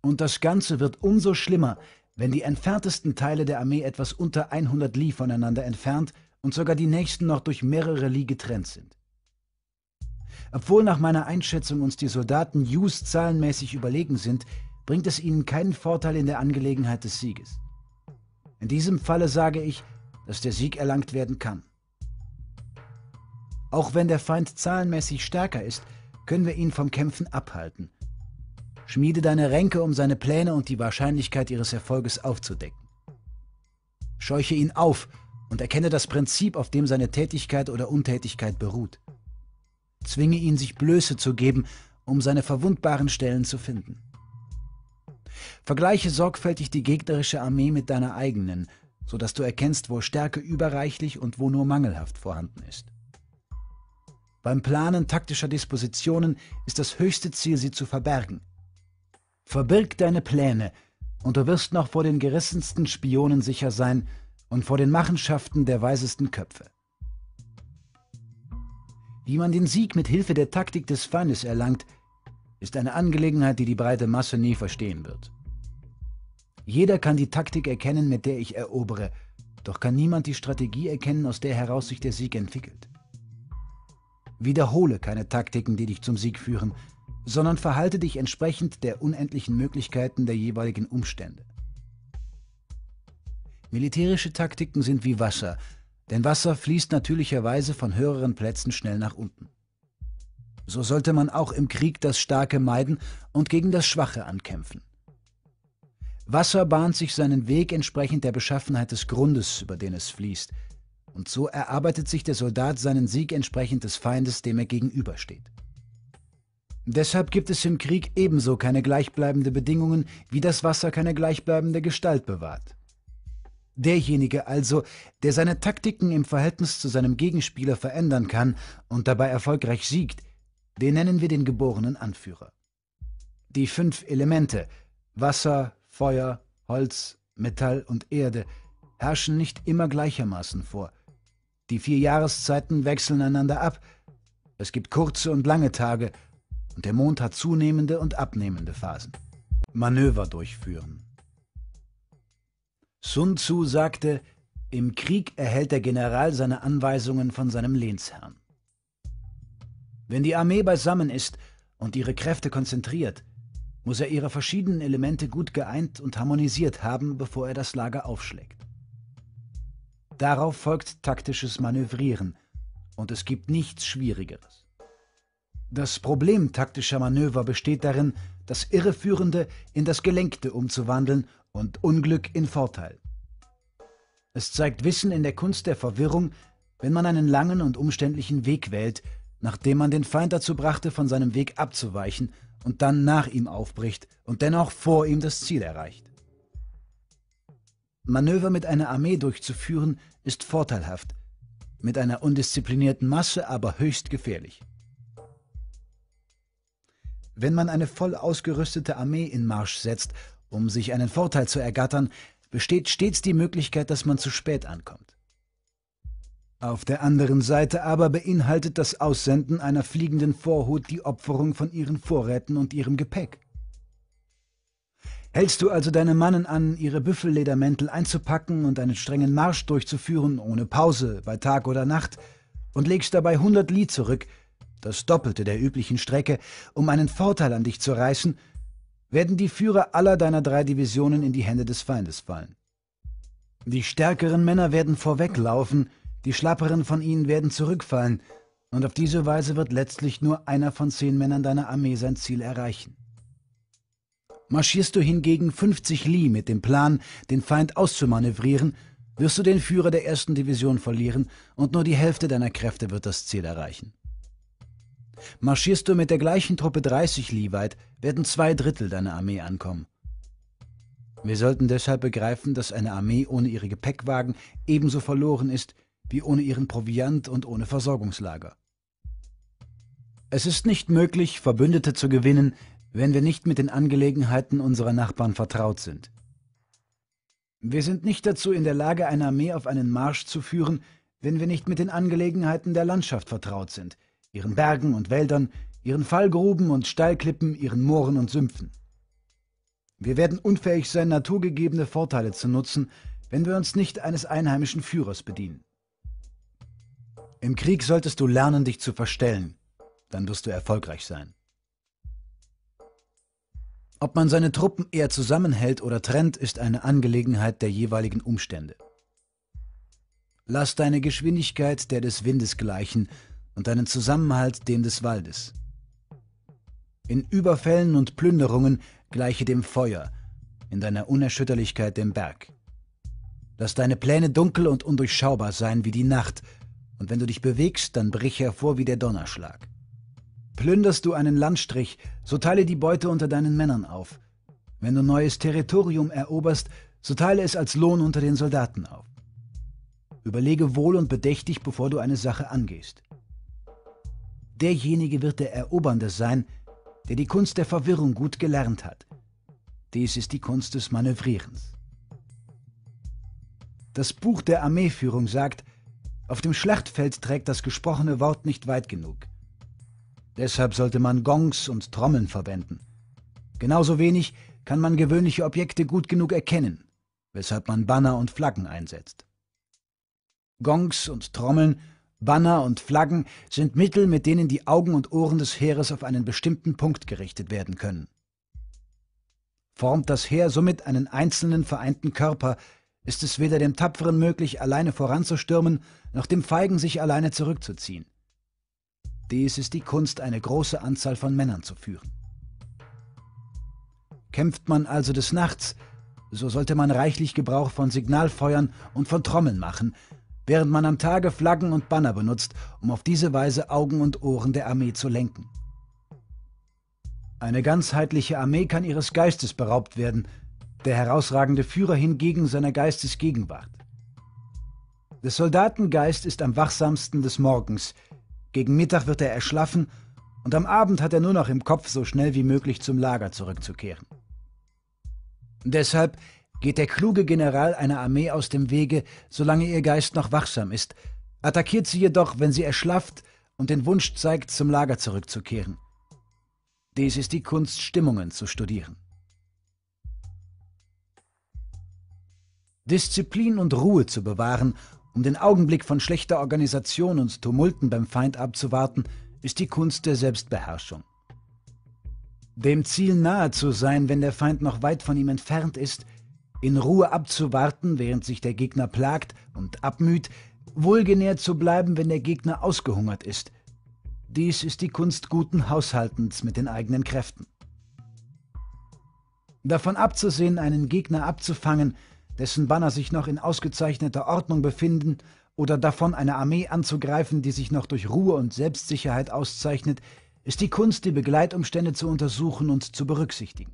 Und das Ganze wird umso schlimmer, wenn die entferntesten Teile der Armee etwas unter 100 Li voneinander entfernt und sogar die nächsten noch durch mehrere Li getrennt sind. Obwohl nach meiner Einschätzung uns die Soldaten Hughes zahlenmäßig überlegen sind, bringt es ihnen keinen Vorteil in der Angelegenheit des Sieges. In diesem Falle sage ich, dass der Sieg erlangt werden kann. Auch wenn der Feind zahlenmäßig stärker ist, können wir ihn vom Kämpfen abhalten, Schmiede deine Ränke, um seine Pläne und die Wahrscheinlichkeit ihres Erfolges aufzudecken. Scheuche ihn auf und erkenne das Prinzip, auf dem seine Tätigkeit oder Untätigkeit beruht. Zwinge ihn, sich Blöße zu geben, um seine verwundbaren Stellen zu finden. Vergleiche sorgfältig die gegnerische Armee mit deiner eigenen, so dass du erkennst, wo Stärke überreichlich und wo nur mangelhaft vorhanden ist. Beim Planen taktischer Dispositionen ist das höchste Ziel, sie zu verbergen – Verbirg deine Pläne, und du wirst noch vor den gerissensten Spionen sicher sein und vor den Machenschaften der weisesten Köpfe. Wie man den Sieg mit Hilfe der Taktik des Feindes erlangt, ist eine Angelegenheit, die die breite Masse nie verstehen wird. Jeder kann die Taktik erkennen, mit der ich erobere, doch kann niemand die Strategie erkennen, aus der heraus sich der Sieg entwickelt. Wiederhole keine Taktiken, die dich zum Sieg führen, sondern verhalte dich entsprechend der unendlichen Möglichkeiten der jeweiligen Umstände. Militärische Taktiken sind wie Wasser, denn Wasser fließt natürlicherweise von höheren Plätzen schnell nach unten. So sollte man auch im Krieg das Starke meiden und gegen das Schwache ankämpfen. Wasser bahnt sich seinen Weg entsprechend der Beschaffenheit des Grundes, über den es fließt, und so erarbeitet sich der Soldat seinen Sieg entsprechend des Feindes, dem er gegenübersteht. Deshalb gibt es im Krieg ebenso keine gleichbleibenden Bedingungen, wie das Wasser keine gleichbleibende Gestalt bewahrt. Derjenige also, der seine Taktiken im Verhältnis zu seinem Gegenspieler verändern kann und dabei erfolgreich siegt, den nennen wir den geborenen Anführer. Die fünf Elemente Wasser, Feuer, Holz, Metall und Erde herrschen nicht immer gleichermaßen vor. Die vier Jahreszeiten wechseln einander ab. Es gibt kurze und lange Tage und der Mond hat zunehmende und abnehmende Phasen. Manöver durchführen. Sun Tzu sagte, im Krieg erhält der General seine Anweisungen von seinem Lehnsherrn. Wenn die Armee beisammen ist und ihre Kräfte konzentriert, muss er ihre verschiedenen Elemente gut geeint und harmonisiert haben, bevor er das Lager aufschlägt. Darauf folgt taktisches Manövrieren, und es gibt nichts Schwierigeres. Das Problem taktischer Manöver besteht darin, das Irreführende in das Gelenkte umzuwandeln und Unglück in Vorteil. Es zeigt Wissen in der Kunst der Verwirrung, wenn man einen langen und umständlichen Weg wählt, nachdem man den Feind dazu brachte, von seinem Weg abzuweichen und dann nach ihm aufbricht und dennoch vor ihm das Ziel erreicht. Manöver mit einer Armee durchzuführen ist vorteilhaft, mit einer undisziplinierten Masse aber höchst gefährlich. Wenn man eine voll ausgerüstete Armee in Marsch setzt, um sich einen Vorteil zu ergattern, besteht stets die Möglichkeit, dass man zu spät ankommt. Auf der anderen Seite aber beinhaltet das Aussenden einer fliegenden Vorhut die Opferung von ihren Vorräten und ihrem Gepäck. Hältst du also deine Mannen an, ihre Büffelledermäntel einzupacken und einen strengen Marsch durchzuführen, ohne Pause, bei Tag oder Nacht, und legst dabei 100 Li zurück, das Doppelte der üblichen Strecke, um einen Vorteil an dich zu reißen, werden die Führer aller deiner drei Divisionen in die Hände des Feindes fallen. Die stärkeren Männer werden vorweglaufen, die schlapperen von ihnen werden zurückfallen, und auf diese Weise wird letztlich nur einer von zehn Männern deiner Armee sein Ziel erreichen. Marschierst du hingegen 50 Li mit dem Plan, den Feind auszumanövrieren, wirst du den Führer der ersten Division verlieren und nur die Hälfte deiner Kräfte wird das Ziel erreichen. Marschierst du mit der gleichen Truppe 30 Li weit, werden zwei Drittel deiner Armee ankommen. Wir sollten deshalb begreifen, dass eine Armee ohne ihre Gepäckwagen ebenso verloren ist wie ohne ihren Proviant und ohne Versorgungslager. Es ist nicht möglich, Verbündete zu gewinnen, wenn wir nicht mit den Angelegenheiten unserer Nachbarn vertraut sind. Wir sind nicht dazu in der Lage, eine Armee auf einen Marsch zu führen, wenn wir nicht mit den Angelegenheiten der Landschaft vertraut sind – ihren Bergen und Wäldern, ihren Fallgruben und Steilklippen, ihren Mooren und Sümpfen. Wir werden unfähig sein, naturgegebene Vorteile zu nutzen, wenn wir uns nicht eines einheimischen Führers bedienen. Im Krieg solltest du lernen, dich zu verstellen, dann wirst du erfolgreich sein. Ob man seine Truppen eher zusammenhält oder trennt, ist eine Angelegenheit der jeweiligen Umstände. Lass deine Geschwindigkeit der des Windes gleichen, und einen Zusammenhalt dem des Waldes. In Überfällen und Plünderungen gleiche dem Feuer, in deiner Unerschütterlichkeit dem Berg. Lass deine Pläne dunkel und undurchschaubar sein wie die Nacht, und wenn du dich bewegst, dann brich hervor wie der Donnerschlag. Plünderst du einen Landstrich, so teile die Beute unter deinen Männern auf. Wenn du neues Territorium eroberst, so teile es als Lohn unter den Soldaten auf. Überlege wohl und bedächtig, bevor du eine Sache angehst derjenige wird der Erobernde sein, der die Kunst der Verwirrung gut gelernt hat. Dies ist die Kunst des Manövrierens. Das Buch der Armeeführung sagt, auf dem Schlachtfeld trägt das gesprochene Wort nicht weit genug. Deshalb sollte man Gongs und Trommeln verwenden. Genauso wenig kann man gewöhnliche Objekte gut genug erkennen, weshalb man Banner und Flaggen einsetzt. Gongs und Trommeln Banner und Flaggen sind Mittel, mit denen die Augen und Ohren des Heeres auf einen bestimmten Punkt gerichtet werden können. Formt das Heer somit einen einzelnen vereinten Körper, ist es weder dem Tapferen möglich, alleine voranzustürmen, noch dem Feigen, sich alleine zurückzuziehen. Dies ist die Kunst, eine große Anzahl von Männern zu führen. Kämpft man also des Nachts, so sollte man reichlich Gebrauch von Signalfeuern und von Trommeln machen, während man am Tage Flaggen und Banner benutzt, um auf diese Weise Augen und Ohren der Armee zu lenken. Eine ganzheitliche Armee kann ihres Geistes beraubt werden, der herausragende Führer hingegen seiner Geistesgegenwart. Des Soldatengeist ist am wachsamsten des Morgens. Gegen Mittag wird er erschlaffen und am Abend hat er nur noch im Kopf, so schnell wie möglich zum Lager zurückzukehren. Deshalb Geht der kluge General einer Armee aus dem Wege, solange ihr Geist noch wachsam ist, attackiert sie jedoch, wenn sie erschlafft und den Wunsch zeigt, zum Lager zurückzukehren. Dies ist die Kunst, Stimmungen zu studieren. Disziplin und Ruhe zu bewahren, um den Augenblick von schlechter Organisation und Tumulten beim Feind abzuwarten, ist die Kunst der Selbstbeherrschung. Dem Ziel nahe zu sein, wenn der Feind noch weit von ihm entfernt ist, in Ruhe abzuwarten, während sich der Gegner plagt und abmüht, wohlgenährt zu bleiben, wenn der Gegner ausgehungert ist. Dies ist die Kunst guten Haushaltens mit den eigenen Kräften. Davon abzusehen, einen Gegner abzufangen, dessen Banner sich noch in ausgezeichneter Ordnung befinden, oder davon eine Armee anzugreifen, die sich noch durch Ruhe und Selbstsicherheit auszeichnet, ist die Kunst, die Begleitumstände zu untersuchen und zu berücksichtigen.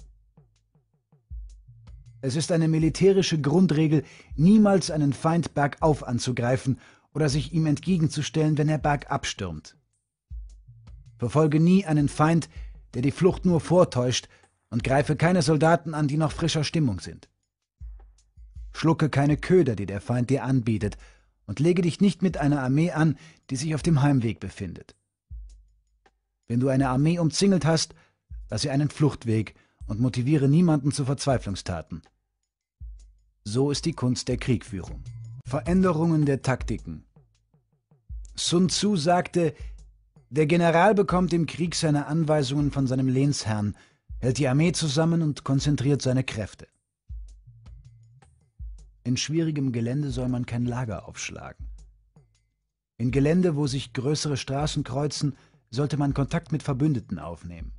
Es ist eine militärische Grundregel, niemals einen Feind bergauf anzugreifen oder sich ihm entgegenzustellen, wenn er bergab stürmt. Verfolge nie einen Feind, der die Flucht nur vortäuscht, und greife keine Soldaten an, die noch frischer Stimmung sind. Schlucke keine Köder, die der Feind dir anbietet, und lege dich nicht mit einer Armee an, die sich auf dem Heimweg befindet. Wenn du eine Armee umzingelt hast, lass ihr einen Fluchtweg und motiviere niemanden zu Verzweiflungstaten. So ist die Kunst der Kriegführung. Veränderungen der Taktiken. Sun Tzu sagte, der General bekommt im Krieg seine Anweisungen von seinem Lehnsherrn, hält die Armee zusammen und konzentriert seine Kräfte. In schwierigem Gelände soll man kein Lager aufschlagen. In Gelände, wo sich größere Straßen kreuzen, sollte man Kontakt mit Verbündeten aufnehmen.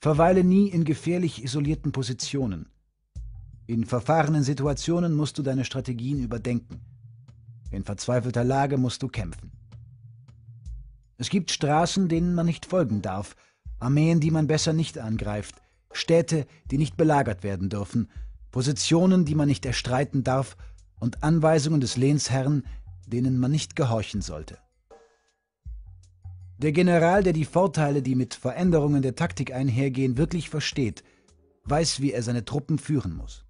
Verweile nie in gefährlich isolierten Positionen. In verfahrenen Situationen musst du deine Strategien überdenken. In verzweifelter Lage musst du kämpfen. Es gibt Straßen, denen man nicht folgen darf, Armeen, die man besser nicht angreift, Städte, die nicht belagert werden dürfen, Positionen, die man nicht erstreiten darf und Anweisungen des Lehnsherrn, denen man nicht gehorchen sollte. Der General, der die Vorteile, die mit Veränderungen der Taktik einhergehen, wirklich versteht, weiß, wie er seine Truppen führen muss.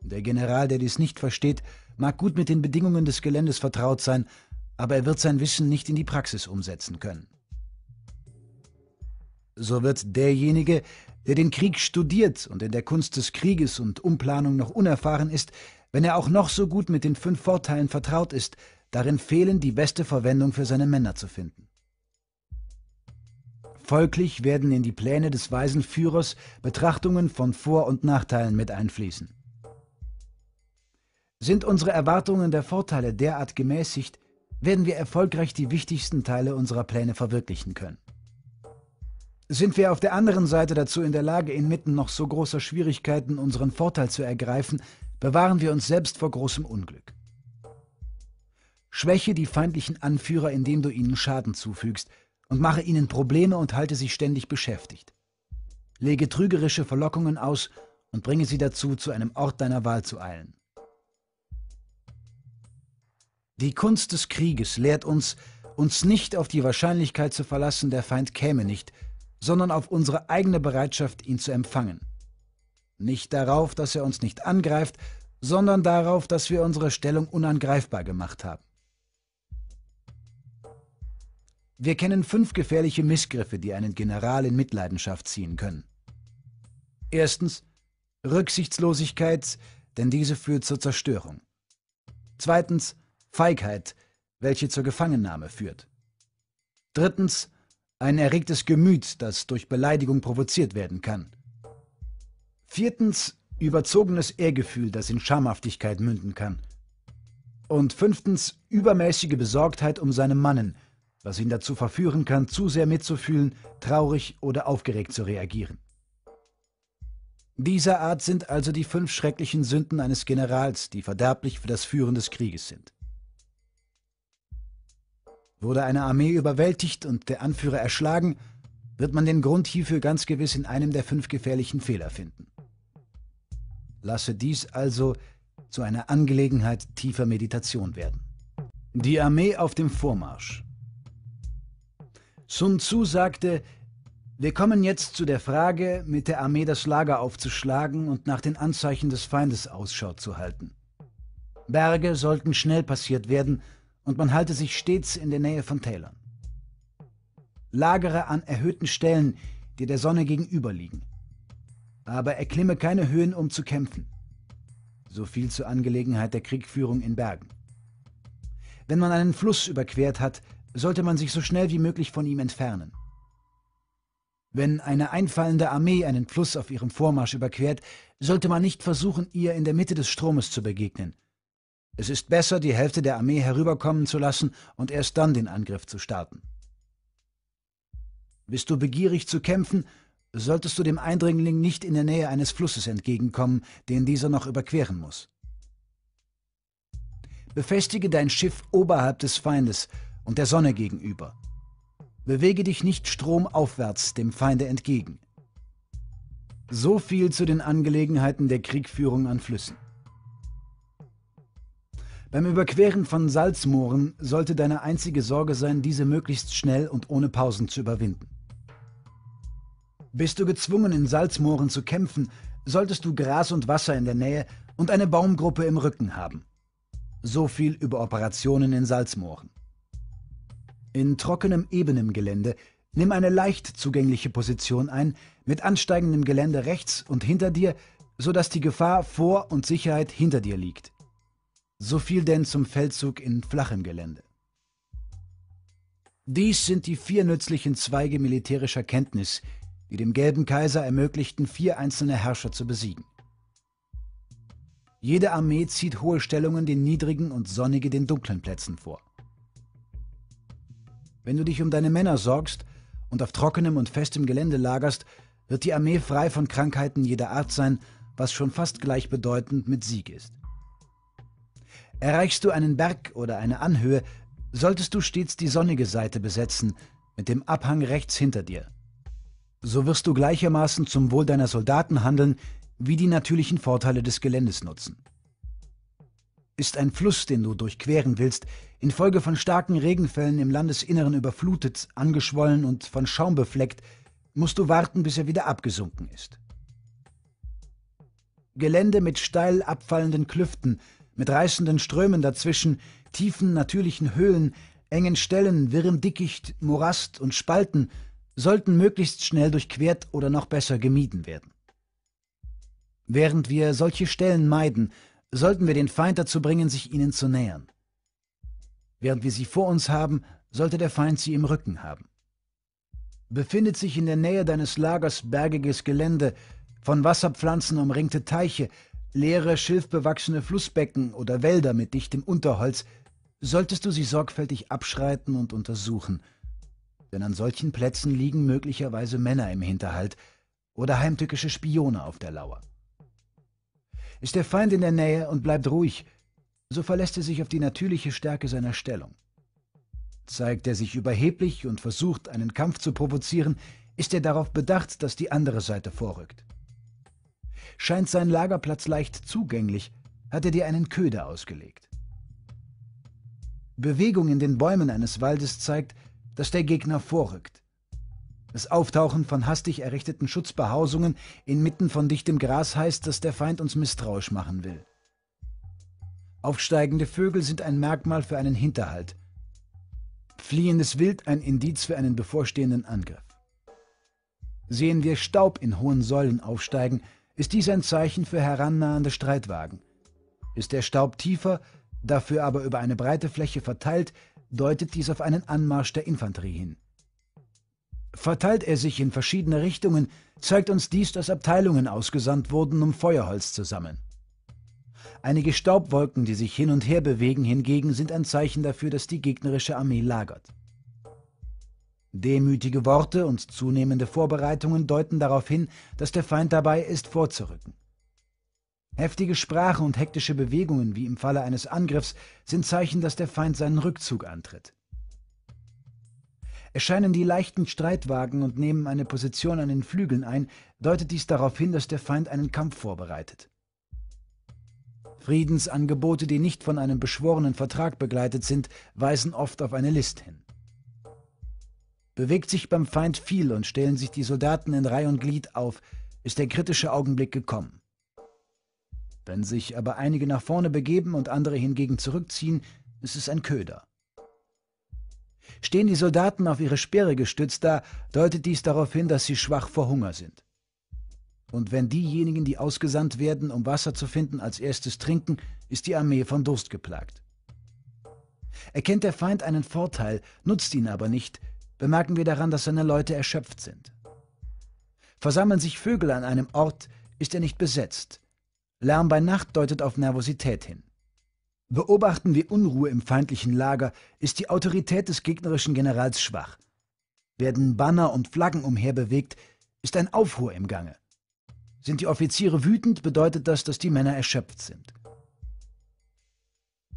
Der General, der dies nicht versteht, mag gut mit den Bedingungen des Geländes vertraut sein, aber er wird sein Wissen nicht in die Praxis umsetzen können. So wird derjenige, der den Krieg studiert und in der Kunst des Krieges und Umplanung noch unerfahren ist, wenn er auch noch so gut mit den fünf Vorteilen vertraut ist, darin fehlen, die beste Verwendung für seine Männer zu finden. Folglich werden in die Pläne des weisen Führers Betrachtungen von Vor- und Nachteilen mit einfließen. Sind unsere Erwartungen der Vorteile derart gemäßigt, werden wir erfolgreich die wichtigsten Teile unserer Pläne verwirklichen können. Sind wir auf der anderen Seite dazu in der Lage, inmitten noch so großer Schwierigkeiten unseren Vorteil zu ergreifen, bewahren wir uns selbst vor großem Unglück. Schwäche die feindlichen Anführer, indem du ihnen Schaden zufügst – und mache ihnen Probleme und halte sie ständig beschäftigt. Lege trügerische Verlockungen aus und bringe sie dazu, zu einem Ort deiner Wahl zu eilen. Die Kunst des Krieges lehrt uns, uns nicht auf die Wahrscheinlichkeit zu verlassen, der Feind käme nicht, sondern auf unsere eigene Bereitschaft, ihn zu empfangen. Nicht darauf, dass er uns nicht angreift, sondern darauf, dass wir unsere Stellung unangreifbar gemacht haben. Wir kennen fünf gefährliche Missgriffe, die einen General in Mitleidenschaft ziehen können. Erstens Rücksichtslosigkeit, denn diese führt zur Zerstörung. Zweitens Feigheit, welche zur Gefangennahme führt. Drittens ein erregtes Gemüt, das durch Beleidigung provoziert werden kann. Viertens überzogenes Ehrgefühl, das in Schamhaftigkeit münden kann. Und fünftens übermäßige Besorgtheit um seine Mannen, was ihn dazu verführen kann, zu sehr mitzufühlen, traurig oder aufgeregt zu reagieren. Dieser Art sind also die fünf schrecklichen Sünden eines Generals, die verderblich für das Führen des Krieges sind. Wurde eine Armee überwältigt und der Anführer erschlagen, wird man den Grund hierfür ganz gewiss in einem der fünf gefährlichen Fehler finden. Lasse dies also zu einer Angelegenheit tiefer Meditation werden. Die Armee auf dem Vormarsch Sun Tzu sagte, wir kommen jetzt zu der Frage, mit der Armee das Lager aufzuschlagen und nach den Anzeichen des Feindes Ausschau zu halten. Berge sollten schnell passiert werden und man halte sich stets in der Nähe von Tälern. Lagere an erhöhten Stellen, die der Sonne gegenüberliegen. Aber erklimme keine Höhen, um zu kämpfen. So viel zur Angelegenheit der Kriegführung in Bergen. Wenn man einen Fluss überquert hat, sollte man sich so schnell wie möglich von ihm entfernen. Wenn eine einfallende Armee einen Fluss auf ihrem Vormarsch überquert, sollte man nicht versuchen, ihr in der Mitte des Stromes zu begegnen. Es ist besser, die Hälfte der Armee herüberkommen zu lassen und erst dann den Angriff zu starten. Bist du begierig zu kämpfen, solltest du dem Eindringling nicht in der Nähe eines Flusses entgegenkommen, den dieser noch überqueren muss. Befestige dein Schiff oberhalb des Feindes und der Sonne gegenüber. Bewege dich nicht stromaufwärts dem Feinde entgegen. So viel zu den Angelegenheiten der Kriegführung an Flüssen. Beim Überqueren von Salzmooren sollte deine einzige Sorge sein, diese möglichst schnell und ohne Pausen zu überwinden. Bist du gezwungen, in Salzmooren zu kämpfen, solltest du Gras und Wasser in der Nähe und eine Baumgruppe im Rücken haben. So viel über Operationen in Salzmooren in trockenem, ebenem Gelände. Nimm eine leicht zugängliche Position ein, mit ansteigendem Gelände rechts und hinter dir, sodass die Gefahr vor und Sicherheit hinter dir liegt. So viel denn zum Feldzug in flachem Gelände. Dies sind die vier nützlichen Zweige militärischer Kenntnis, die dem gelben Kaiser ermöglichten, vier einzelne Herrscher zu besiegen. Jede Armee zieht hohe Stellungen den niedrigen und sonnige den dunklen Plätzen vor. Wenn du dich um deine Männer sorgst und auf trockenem und festem Gelände lagerst, wird die Armee frei von Krankheiten jeder Art sein, was schon fast gleichbedeutend mit Sieg ist. Erreichst du einen Berg oder eine Anhöhe, solltest du stets die sonnige Seite besetzen, mit dem Abhang rechts hinter dir. So wirst du gleichermaßen zum Wohl deiner Soldaten handeln, wie die natürlichen Vorteile des Geländes nutzen. Ist ein Fluss, den du durchqueren willst, Infolge von starken Regenfällen im Landesinneren überflutet, angeschwollen und von Schaum befleckt, musst du warten, bis er wieder abgesunken ist. Gelände mit steil abfallenden Klüften, mit reißenden Strömen dazwischen, tiefen natürlichen Höhlen, engen Stellen, wirrem Dickicht, Morast und Spalten sollten möglichst schnell durchquert oder noch besser gemieden werden. Während wir solche Stellen meiden, sollten wir den Feind dazu bringen, sich ihnen zu nähern. Während wir sie vor uns haben, sollte der Feind sie im Rücken haben. Befindet sich in der Nähe deines Lagers bergiges Gelände, von Wasserpflanzen umringte Teiche, leere, schilfbewachsene Flussbecken oder Wälder mit dichtem Unterholz, solltest du sie sorgfältig abschreiten und untersuchen. Denn an solchen Plätzen liegen möglicherweise Männer im Hinterhalt oder heimtückische Spione auf der Lauer. Ist der Feind in der Nähe und bleibt ruhig, so verlässt er sich auf die natürliche Stärke seiner Stellung. Zeigt er sich überheblich und versucht, einen Kampf zu provozieren, ist er darauf bedacht, dass die andere Seite vorrückt. Scheint sein Lagerplatz leicht zugänglich, hat er dir einen Köder ausgelegt. Bewegung in den Bäumen eines Waldes zeigt, dass der Gegner vorrückt. Das Auftauchen von hastig errichteten Schutzbehausungen inmitten von dichtem Gras heißt, dass der Feind uns misstrauisch machen will. Aufsteigende Vögel sind ein Merkmal für einen Hinterhalt. Fliehendes Wild ein Indiz für einen bevorstehenden Angriff. Sehen wir Staub in hohen Säulen aufsteigen, ist dies ein Zeichen für herannahende Streitwagen. Ist der Staub tiefer, dafür aber über eine breite Fläche verteilt, deutet dies auf einen Anmarsch der Infanterie hin. Verteilt er sich in verschiedene Richtungen, zeigt uns dies, dass Abteilungen ausgesandt wurden, um Feuerholz zu sammeln. Einige Staubwolken, die sich hin und her bewegen, hingegen sind ein Zeichen dafür, dass die gegnerische Armee lagert. Demütige Worte und zunehmende Vorbereitungen deuten darauf hin, dass der Feind dabei ist, vorzurücken. Heftige Sprache und hektische Bewegungen, wie im Falle eines Angriffs, sind Zeichen, dass der Feind seinen Rückzug antritt. Erscheinen die leichten Streitwagen und nehmen eine Position an den Flügeln ein, deutet dies darauf hin, dass der Feind einen Kampf vorbereitet. Friedensangebote, die nicht von einem beschworenen Vertrag begleitet sind, weisen oft auf eine List hin. Bewegt sich beim Feind viel und stellen sich die Soldaten in Reih und Glied auf, ist der kritische Augenblick gekommen. Wenn sich aber einige nach vorne begeben und andere hingegen zurückziehen, ist es ein Köder. Stehen die Soldaten auf ihre Speere gestützt da, deutet dies darauf hin, dass sie schwach vor Hunger sind. Und wenn diejenigen, die ausgesandt werden, um Wasser zu finden, als erstes trinken, ist die Armee von Durst geplagt. Erkennt der Feind einen Vorteil, nutzt ihn aber nicht, bemerken wir daran, dass seine Leute erschöpft sind. Versammeln sich Vögel an einem Ort, ist er nicht besetzt. Lärm bei Nacht deutet auf Nervosität hin. Beobachten wir Unruhe im feindlichen Lager, ist die Autorität des gegnerischen Generals schwach. Werden Banner und Flaggen umherbewegt, ist ein Aufruhr im Gange. Sind die Offiziere wütend, bedeutet das, dass die Männer erschöpft sind.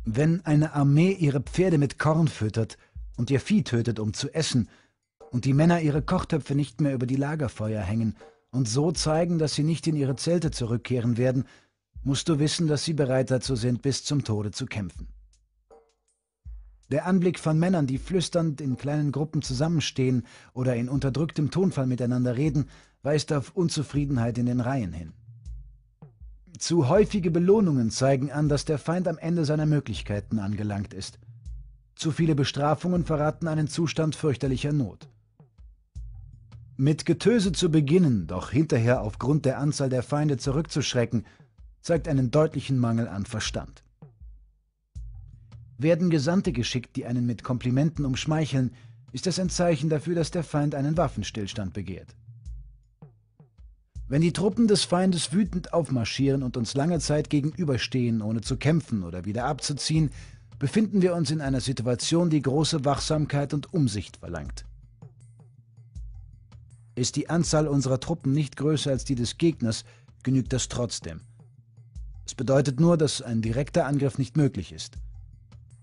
Wenn eine Armee ihre Pferde mit Korn füttert und ihr Vieh tötet, um zu essen, und die Männer ihre Kochtöpfe nicht mehr über die Lagerfeuer hängen und so zeigen, dass sie nicht in ihre Zelte zurückkehren werden, musst du wissen, dass sie bereit dazu sind, bis zum Tode zu kämpfen. Der Anblick von Männern, die flüsternd in kleinen Gruppen zusammenstehen oder in unterdrücktem Tonfall miteinander reden, weist auf Unzufriedenheit in den Reihen hin. Zu häufige Belohnungen zeigen an, dass der Feind am Ende seiner Möglichkeiten angelangt ist. Zu viele Bestrafungen verraten einen Zustand fürchterlicher Not. Mit Getöse zu beginnen, doch hinterher aufgrund der Anzahl der Feinde zurückzuschrecken, zeigt einen deutlichen Mangel an Verstand. Werden Gesandte geschickt, die einen mit Komplimenten umschmeicheln, ist das ein Zeichen dafür, dass der Feind einen Waffenstillstand begehrt. Wenn die Truppen des Feindes wütend aufmarschieren und uns lange Zeit gegenüberstehen, ohne zu kämpfen oder wieder abzuziehen, befinden wir uns in einer Situation, die große Wachsamkeit und Umsicht verlangt. Ist die Anzahl unserer Truppen nicht größer als die des Gegners, genügt das trotzdem. Es bedeutet nur, dass ein direkter Angriff nicht möglich ist.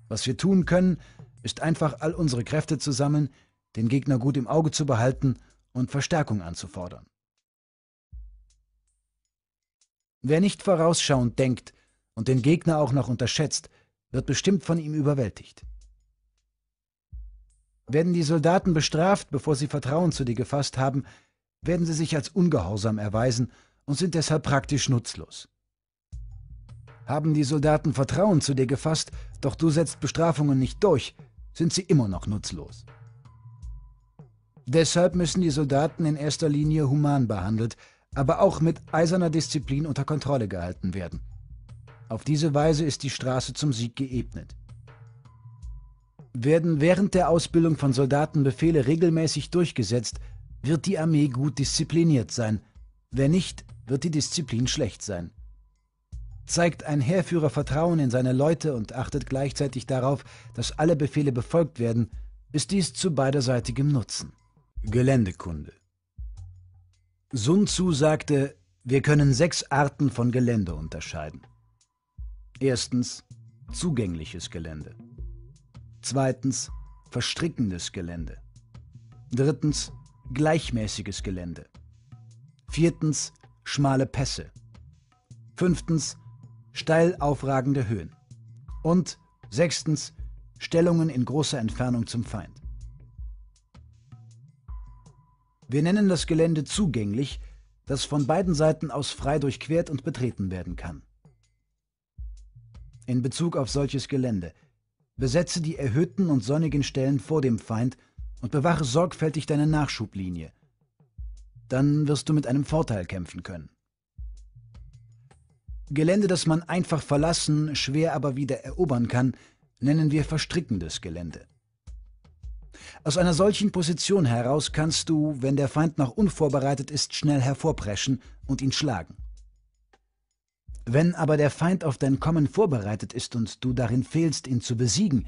Was wir tun können, ist einfach all unsere Kräfte zu sammeln, den Gegner gut im Auge zu behalten und Verstärkung anzufordern. Wer nicht vorausschauend denkt und den Gegner auch noch unterschätzt, wird bestimmt von ihm überwältigt. Werden die Soldaten bestraft, bevor sie Vertrauen zu dir gefasst haben, werden sie sich als ungehorsam erweisen und sind deshalb praktisch nutzlos. Haben die Soldaten Vertrauen zu dir gefasst, doch du setzt Bestrafungen nicht durch, sind sie immer noch nutzlos. Deshalb müssen die Soldaten in erster Linie human behandelt, aber auch mit eiserner Disziplin unter Kontrolle gehalten werden. Auf diese Weise ist die Straße zum Sieg geebnet. Werden während der Ausbildung von Soldaten Befehle regelmäßig durchgesetzt, wird die Armee gut diszipliniert sein. Wenn nicht, wird die Disziplin schlecht sein zeigt ein Heerführer Vertrauen in seine Leute und achtet gleichzeitig darauf, dass alle Befehle befolgt werden, ist dies zu beiderseitigem Nutzen. Geländekunde Sun Tzu sagte, wir können sechs Arten von Gelände unterscheiden. Erstens zugängliches Gelände. Zweitens verstrickendes Gelände. Drittens gleichmäßiges Gelände. Viertens schmale Pässe. Fünftens steil aufragende Höhen. Und sechstens Stellungen in großer Entfernung zum Feind. Wir nennen das Gelände zugänglich, das von beiden Seiten aus frei durchquert und betreten werden kann. In Bezug auf solches Gelände besetze die erhöhten und sonnigen Stellen vor dem Feind und bewache sorgfältig deine Nachschublinie. Dann wirst du mit einem Vorteil kämpfen können. Gelände, das man einfach verlassen, schwer aber wieder erobern kann, nennen wir verstrickendes Gelände. Aus einer solchen Position heraus kannst du, wenn der Feind noch unvorbereitet ist, schnell hervorpreschen und ihn schlagen. Wenn aber der Feind auf dein Kommen vorbereitet ist und du darin fehlst, ihn zu besiegen,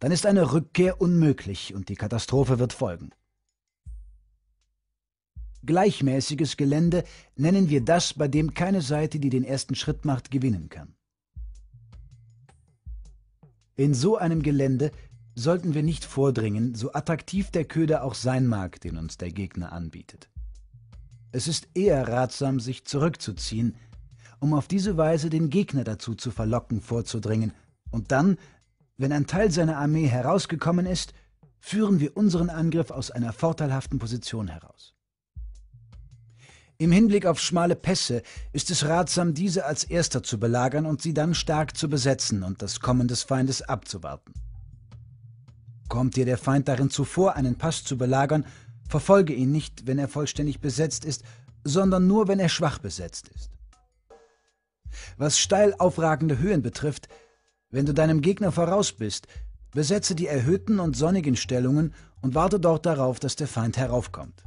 dann ist eine Rückkehr unmöglich und die Katastrophe wird folgen gleichmäßiges Gelände nennen wir das, bei dem keine Seite, die den ersten Schritt macht, gewinnen kann. In so einem Gelände sollten wir nicht vordringen, so attraktiv der Köder auch sein mag, den uns der Gegner anbietet. Es ist eher ratsam, sich zurückzuziehen, um auf diese Weise den Gegner dazu zu verlocken, vorzudringen, und dann, wenn ein Teil seiner Armee herausgekommen ist, führen wir unseren Angriff aus einer vorteilhaften Position heraus. Im Hinblick auf schmale Pässe ist es ratsam, diese als erster zu belagern und sie dann stark zu besetzen und das Kommen des Feindes abzuwarten. Kommt dir der Feind darin zuvor, einen Pass zu belagern, verfolge ihn nicht, wenn er vollständig besetzt ist, sondern nur, wenn er schwach besetzt ist. Was steil aufragende Höhen betrifft, wenn du deinem Gegner voraus bist, besetze die erhöhten und sonnigen Stellungen und warte dort darauf, dass der Feind heraufkommt.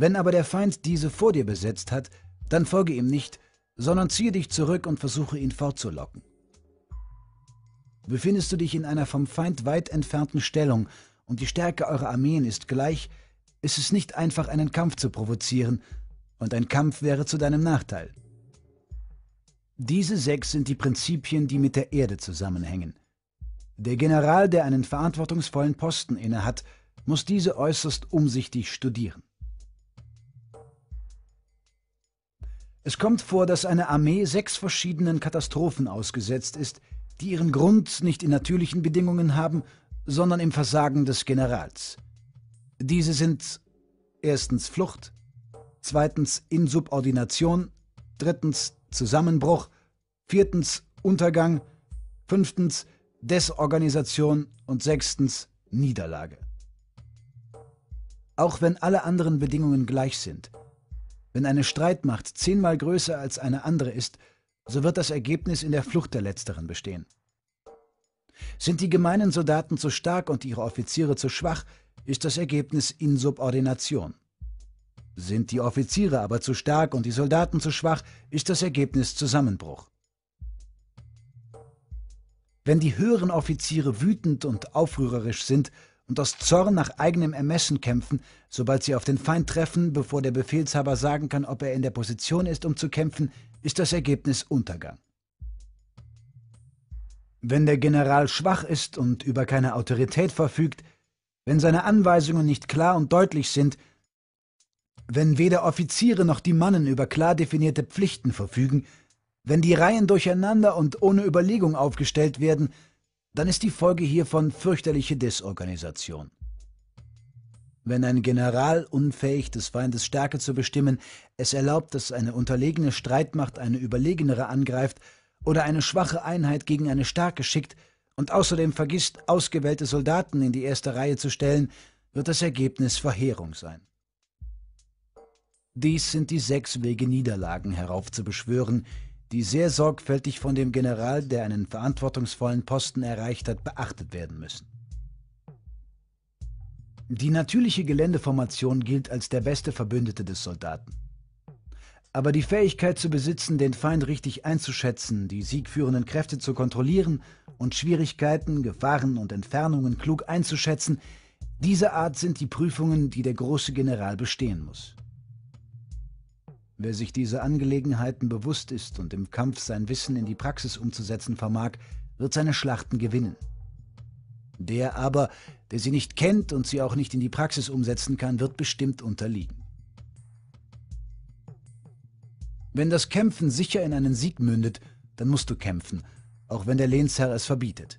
Wenn aber der Feind diese vor dir besetzt hat, dann folge ihm nicht, sondern ziehe dich zurück und versuche ihn fortzulocken. Befindest du dich in einer vom Feind weit entfernten Stellung und die Stärke eurer Armeen ist gleich, ist es nicht einfach, einen Kampf zu provozieren, und ein Kampf wäre zu deinem Nachteil. Diese sechs sind die Prinzipien, die mit der Erde zusammenhängen. Der General, der einen verantwortungsvollen Posten innehat, muss diese äußerst umsichtig studieren. Es kommt vor, dass eine Armee sechs verschiedenen Katastrophen ausgesetzt ist, die ihren Grund nicht in natürlichen Bedingungen haben, sondern im Versagen des Generals. Diese sind erstens Flucht, zweitens Insubordination, drittens Zusammenbruch, viertens Untergang, fünftens Desorganisation und sechstens Niederlage. Auch wenn alle anderen Bedingungen gleich sind, wenn eine Streitmacht zehnmal größer als eine andere ist, so wird das Ergebnis in der Flucht der letzteren bestehen. Sind die gemeinen Soldaten zu stark und ihre Offiziere zu schwach, ist das Ergebnis Insubordination. Sind die Offiziere aber zu stark und die Soldaten zu schwach, ist das Ergebnis Zusammenbruch. Wenn die höheren Offiziere wütend und aufrührerisch sind, und aus Zorn nach eigenem Ermessen kämpfen, sobald sie auf den Feind treffen, bevor der Befehlshaber sagen kann, ob er in der Position ist, um zu kämpfen, ist das Ergebnis Untergang. Wenn der General schwach ist und über keine Autorität verfügt, wenn seine Anweisungen nicht klar und deutlich sind, wenn weder Offiziere noch die Mannen über klar definierte Pflichten verfügen, wenn die Reihen durcheinander und ohne Überlegung aufgestellt werden, dann ist die Folge hiervon fürchterliche Desorganisation. Wenn ein General, unfähig des Feindes Stärke zu bestimmen, es erlaubt, dass eine unterlegene Streitmacht eine überlegenere angreift oder eine schwache Einheit gegen eine starke schickt und außerdem vergisst, ausgewählte Soldaten in die erste Reihe zu stellen, wird das Ergebnis Verheerung sein. Dies sind die sechs Wege Niederlagen heraufzubeschwören, die sehr sorgfältig von dem General, der einen verantwortungsvollen Posten erreicht hat, beachtet werden müssen. Die natürliche Geländeformation gilt als der beste Verbündete des Soldaten. Aber die Fähigkeit zu besitzen, den Feind richtig einzuschätzen, die siegführenden Kräfte zu kontrollieren und Schwierigkeiten, Gefahren und Entfernungen klug einzuschätzen, diese Art sind die Prüfungen, die der große General bestehen muss. Wer sich dieser Angelegenheiten bewusst ist und im Kampf sein Wissen in die Praxis umzusetzen vermag, wird seine Schlachten gewinnen. Der aber, der sie nicht kennt und sie auch nicht in die Praxis umsetzen kann, wird bestimmt unterliegen. Wenn das Kämpfen sicher in einen Sieg mündet, dann musst du kämpfen, auch wenn der Lehnsherr es verbietet.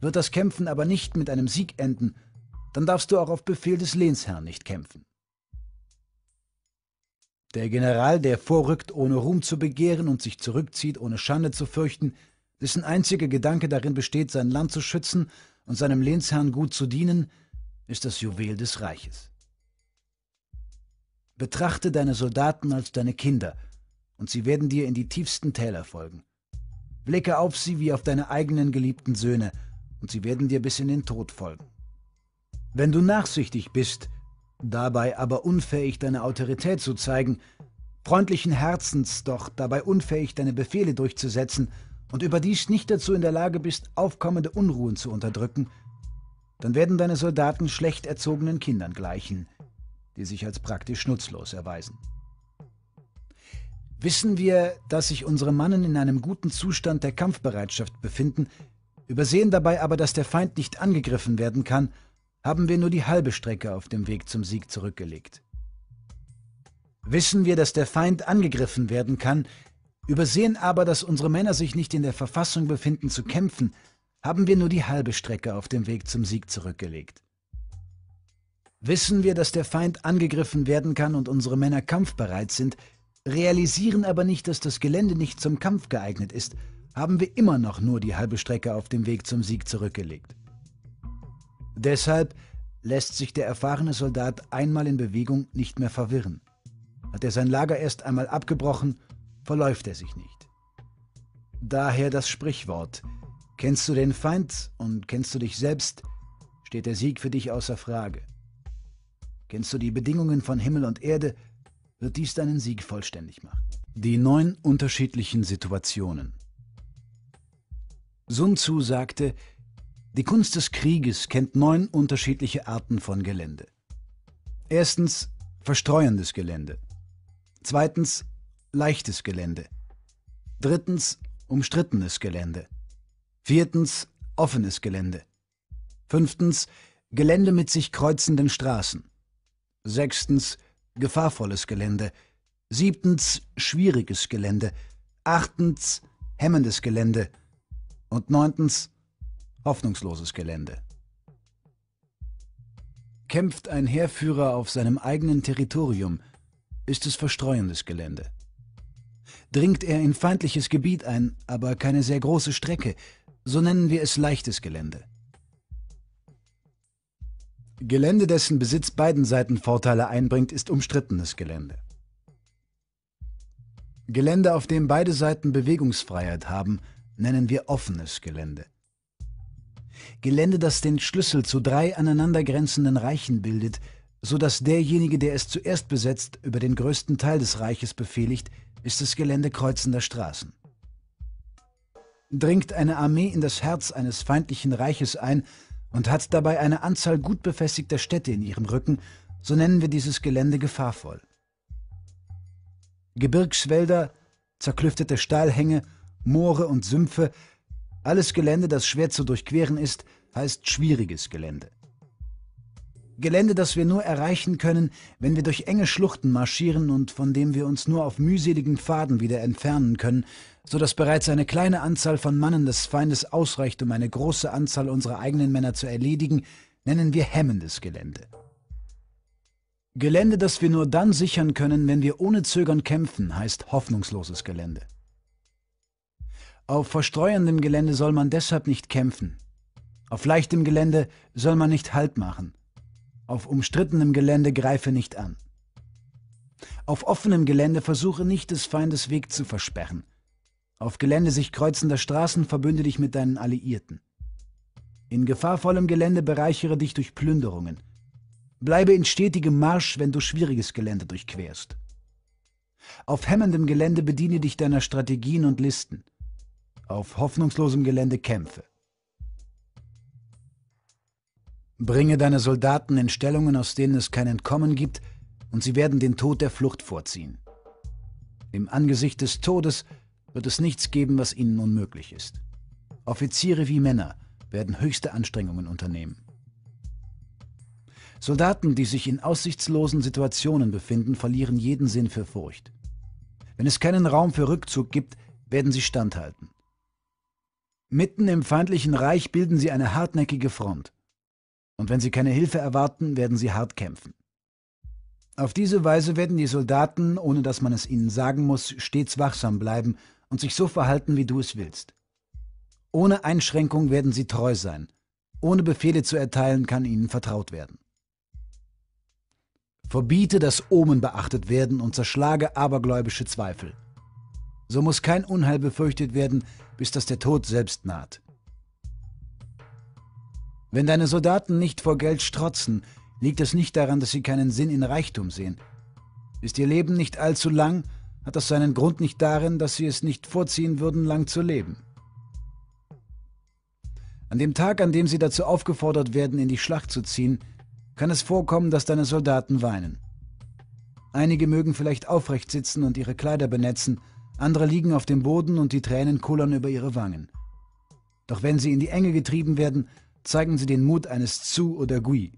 Wird das Kämpfen aber nicht mit einem Sieg enden, dann darfst du auch auf Befehl des Lehnsherrn nicht kämpfen. Der General, der vorrückt, ohne Ruhm zu begehren und sich zurückzieht, ohne Schande zu fürchten, dessen einziger Gedanke darin besteht, sein Land zu schützen und seinem Lehnsherrn gut zu dienen, ist das Juwel des Reiches. Betrachte deine Soldaten als deine Kinder, und sie werden dir in die tiefsten Täler folgen. Blicke auf sie wie auf deine eigenen geliebten Söhne, und sie werden dir bis in den Tod folgen. Wenn du nachsichtig bist, dabei aber unfähig, deine Autorität zu zeigen, freundlichen Herzens doch dabei unfähig, deine Befehle durchzusetzen und überdies nicht dazu in der Lage bist, aufkommende Unruhen zu unterdrücken, dann werden deine Soldaten schlecht erzogenen Kindern gleichen, die sich als praktisch nutzlos erweisen. Wissen wir, dass sich unsere Mannen in einem guten Zustand der Kampfbereitschaft befinden, übersehen dabei aber, dass der Feind nicht angegriffen werden kann haben wir nur die halbe Strecke auf dem Weg zum Sieg zurückgelegt. Wissen wir, dass der Feind angegriffen werden kann, übersehen aber, dass unsere Männer sich nicht in der Verfassung befinden zu kämpfen, haben wir nur die halbe Strecke auf dem Weg zum Sieg zurückgelegt. Wissen wir, dass der Feind angegriffen werden kann und unsere Männer kampfbereit sind, realisieren aber nicht, dass das Gelände nicht zum Kampf geeignet ist, haben wir immer noch nur die halbe Strecke auf dem Weg zum Sieg zurückgelegt. Deshalb lässt sich der erfahrene Soldat einmal in Bewegung nicht mehr verwirren. Hat er sein Lager erst einmal abgebrochen, verläuft er sich nicht. Daher das Sprichwort, kennst du den Feind und kennst du dich selbst, steht der Sieg für dich außer Frage. Kennst du die Bedingungen von Himmel und Erde, wird dies deinen Sieg vollständig machen. Die neun unterschiedlichen Situationen. Sun Tzu sagte, die Kunst des Krieges kennt neun unterschiedliche Arten von Gelände. Erstens verstreuendes Gelände. Zweitens leichtes Gelände. Drittens umstrittenes Gelände. Viertens offenes Gelände. Fünftens Gelände mit sich kreuzenden Straßen. Sechstens gefahrvolles Gelände. Siebtens schwieriges Gelände. Achtens hemmendes Gelände. Und neuntens Hoffnungsloses Gelände. Kämpft ein Heerführer auf seinem eigenen Territorium, ist es verstreuendes Gelände. Dringt er in feindliches Gebiet ein, aber keine sehr große Strecke, so nennen wir es leichtes Gelände. Gelände, dessen Besitz beiden Seiten Vorteile einbringt, ist umstrittenes Gelände. Gelände, auf dem beide Seiten Bewegungsfreiheit haben, nennen wir offenes Gelände. Gelände, das den Schlüssel zu drei aneinandergrenzenden Reichen bildet, so dass derjenige, der es zuerst besetzt, über den größten Teil des Reiches befehligt, ist das Gelände kreuzender Straßen. Dringt eine Armee in das Herz eines feindlichen Reiches ein und hat dabei eine Anzahl gut befestigter Städte in ihrem Rücken, so nennen wir dieses Gelände gefahrvoll. Gebirgswälder, zerklüftete Stahlhänge, Moore und Sümpfe alles Gelände, das schwer zu durchqueren ist, heißt schwieriges Gelände. Gelände, das wir nur erreichen können, wenn wir durch enge Schluchten marschieren und von dem wir uns nur auf mühseligen Pfaden wieder entfernen können, so dass bereits eine kleine Anzahl von Mannen des Feindes ausreicht, um eine große Anzahl unserer eigenen Männer zu erledigen, nennen wir hemmendes Gelände. Gelände, das wir nur dann sichern können, wenn wir ohne Zögern kämpfen, heißt hoffnungsloses Gelände. Auf verstreuendem Gelände soll man deshalb nicht kämpfen. Auf leichtem Gelände soll man nicht Halt machen. Auf umstrittenem Gelände greife nicht an. Auf offenem Gelände versuche nicht des Feindes Weg zu versperren. Auf Gelände sich kreuzender Straßen verbünde dich mit deinen Alliierten. In gefahrvollem Gelände bereichere dich durch Plünderungen. Bleibe in stetigem Marsch, wenn du schwieriges Gelände durchquerst. Auf hemmendem Gelände bediene dich deiner Strategien und Listen auf hoffnungslosem Gelände kämpfe. Bringe deine Soldaten in Stellungen, aus denen es kein Entkommen gibt, und sie werden den Tod der Flucht vorziehen. Im Angesicht des Todes wird es nichts geben, was ihnen unmöglich ist. Offiziere wie Männer werden höchste Anstrengungen unternehmen. Soldaten, die sich in aussichtslosen Situationen befinden, verlieren jeden Sinn für Furcht. Wenn es keinen Raum für Rückzug gibt, werden sie standhalten. Mitten im feindlichen Reich bilden sie eine hartnäckige Front. Und wenn sie keine Hilfe erwarten, werden sie hart kämpfen. Auf diese Weise werden die Soldaten, ohne dass man es ihnen sagen muss, stets wachsam bleiben und sich so verhalten, wie du es willst. Ohne Einschränkung werden sie treu sein. Ohne Befehle zu erteilen, kann ihnen vertraut werden. Verbiete, dass Omen beachtet werden und zerschlage abergläubische Zweifel. So muss kein Unheil befürchtet werden, bis das der Tod selbst naht. Wenn deine Soldaten nicht vor Geld strotzen, liegt es nicht daran, dass sie keinen Sinn in Reichtum sehen. Ist ihr Leben nicht allzu lang, hat das seinen Grund nicht darin, dass sie es nicht vorziehen würden, lang zu leben. An dem Tag, an dem sie dazu aufgefordert werden, in die Schlacht zu ziehen, kann es vorkommen, dass deine Soldaten weinen. Einige mögen vielleicht aufrecht sitzen und ihre Kleider benetzen, andere liegen auf dem Boden und die Tränen kullern über ihre Wangen. Doch wenn sie in die Enge getrieben werden, zeigen sie den Mut eines Zu oder Gui.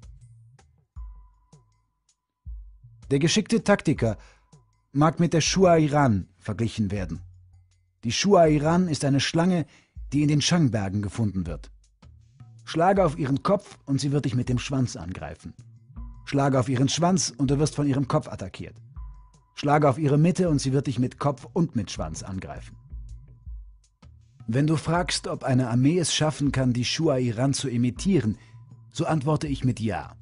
Der geschickte Taktiker mag mit der Shuairan verglichen werden. Die Shuairan ist eine Schlange, die in den Shangbergen gefunden wird. Schlage auf ihren Kopf und sie wird dich mit dem Schwanz angreifen. Schlage auf ihren Schwanz und du wirst von ihrem Kopf attackiert. Schlage auf ihre Mitte und sie wird dich mit Kopf und mit Schwanz angreifen. Wenn du fragst, ob eine Armee es schaffen kann, die Shua Iran zu imitieren, so antworte ich mit Ja.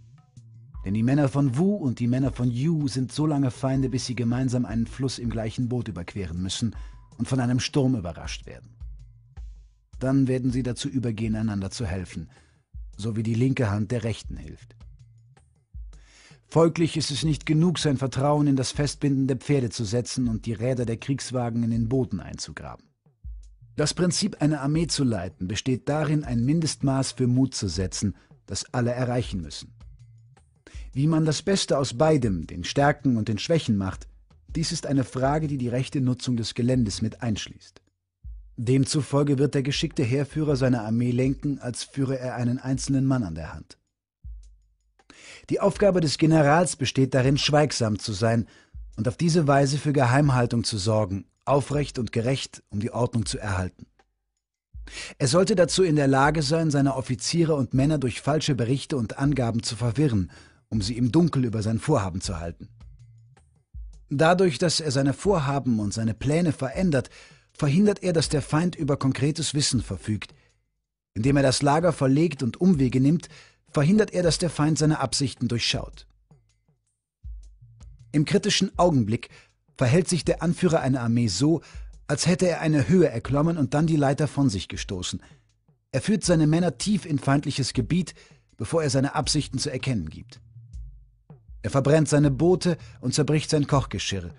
Denn die Männer von Wu und die Männer von Yu sind so lange Feinde, bis sie gemeinsam einen Fluss im gleichen Boot überqueren müssen und von einem Sturm überrascht werden. Dann werden sie dazu übergehen, einander zu helfen, so wie die linke Hand der rechten hilft. Folglich ist es nicht genug, sein Vertrauen in das Festbinden der Pferde zu setzen und die Räder der Kriegswagen in den Boden einzugraben. Das Prinzip, eine Armee zu leiten, besteht darin, ein Mindestmaß für Mut zu setzen, das alle erreichen müssen. Wie man das Beste aus beidem, den Stärken und den Schwächen macht, dies ist eine Frage, die die rechte Nutzung des Geländes mit einschließt. Demzufolge wird der geschickte Heerführer seine Armee lenken, als führe er einen einzelnen Mann an der Hand. Die Aufgabe des Generals besteht darin, schweigsam zu sein und auf diese Weise für Geheimhaltung zu sorgen, aufrecht und gerecht, um die Ordnung zu erhalten. Er sollte dazu in der Lage sein, seine Offiziere und Männer durch falsche Berichte und Angaben zu verwirren, um sie im Dunkel über sein Vorhaben zu halten. Dadurch, dass er seine Vorhaben und seine Pläne verändert, verhindert er, dass der Feind über konkretes Wissen verfügt. Indem er das Lager verlegt und Umwege nimmt, verhindert er, dass der Feind seine Absichten durchschaut. Im kritischen Augenblick verhält sich der Anführer einer Armee so, als hätte er eine Höhe erklommen und dann die Leiter von sich gestoßen. Er führt seine Männer tief in feindliches Gebiet, bevor er seine Absichten zu erkennen gibt. Er verbrennt seine Boote und zerbricht sein Kochgeschirr.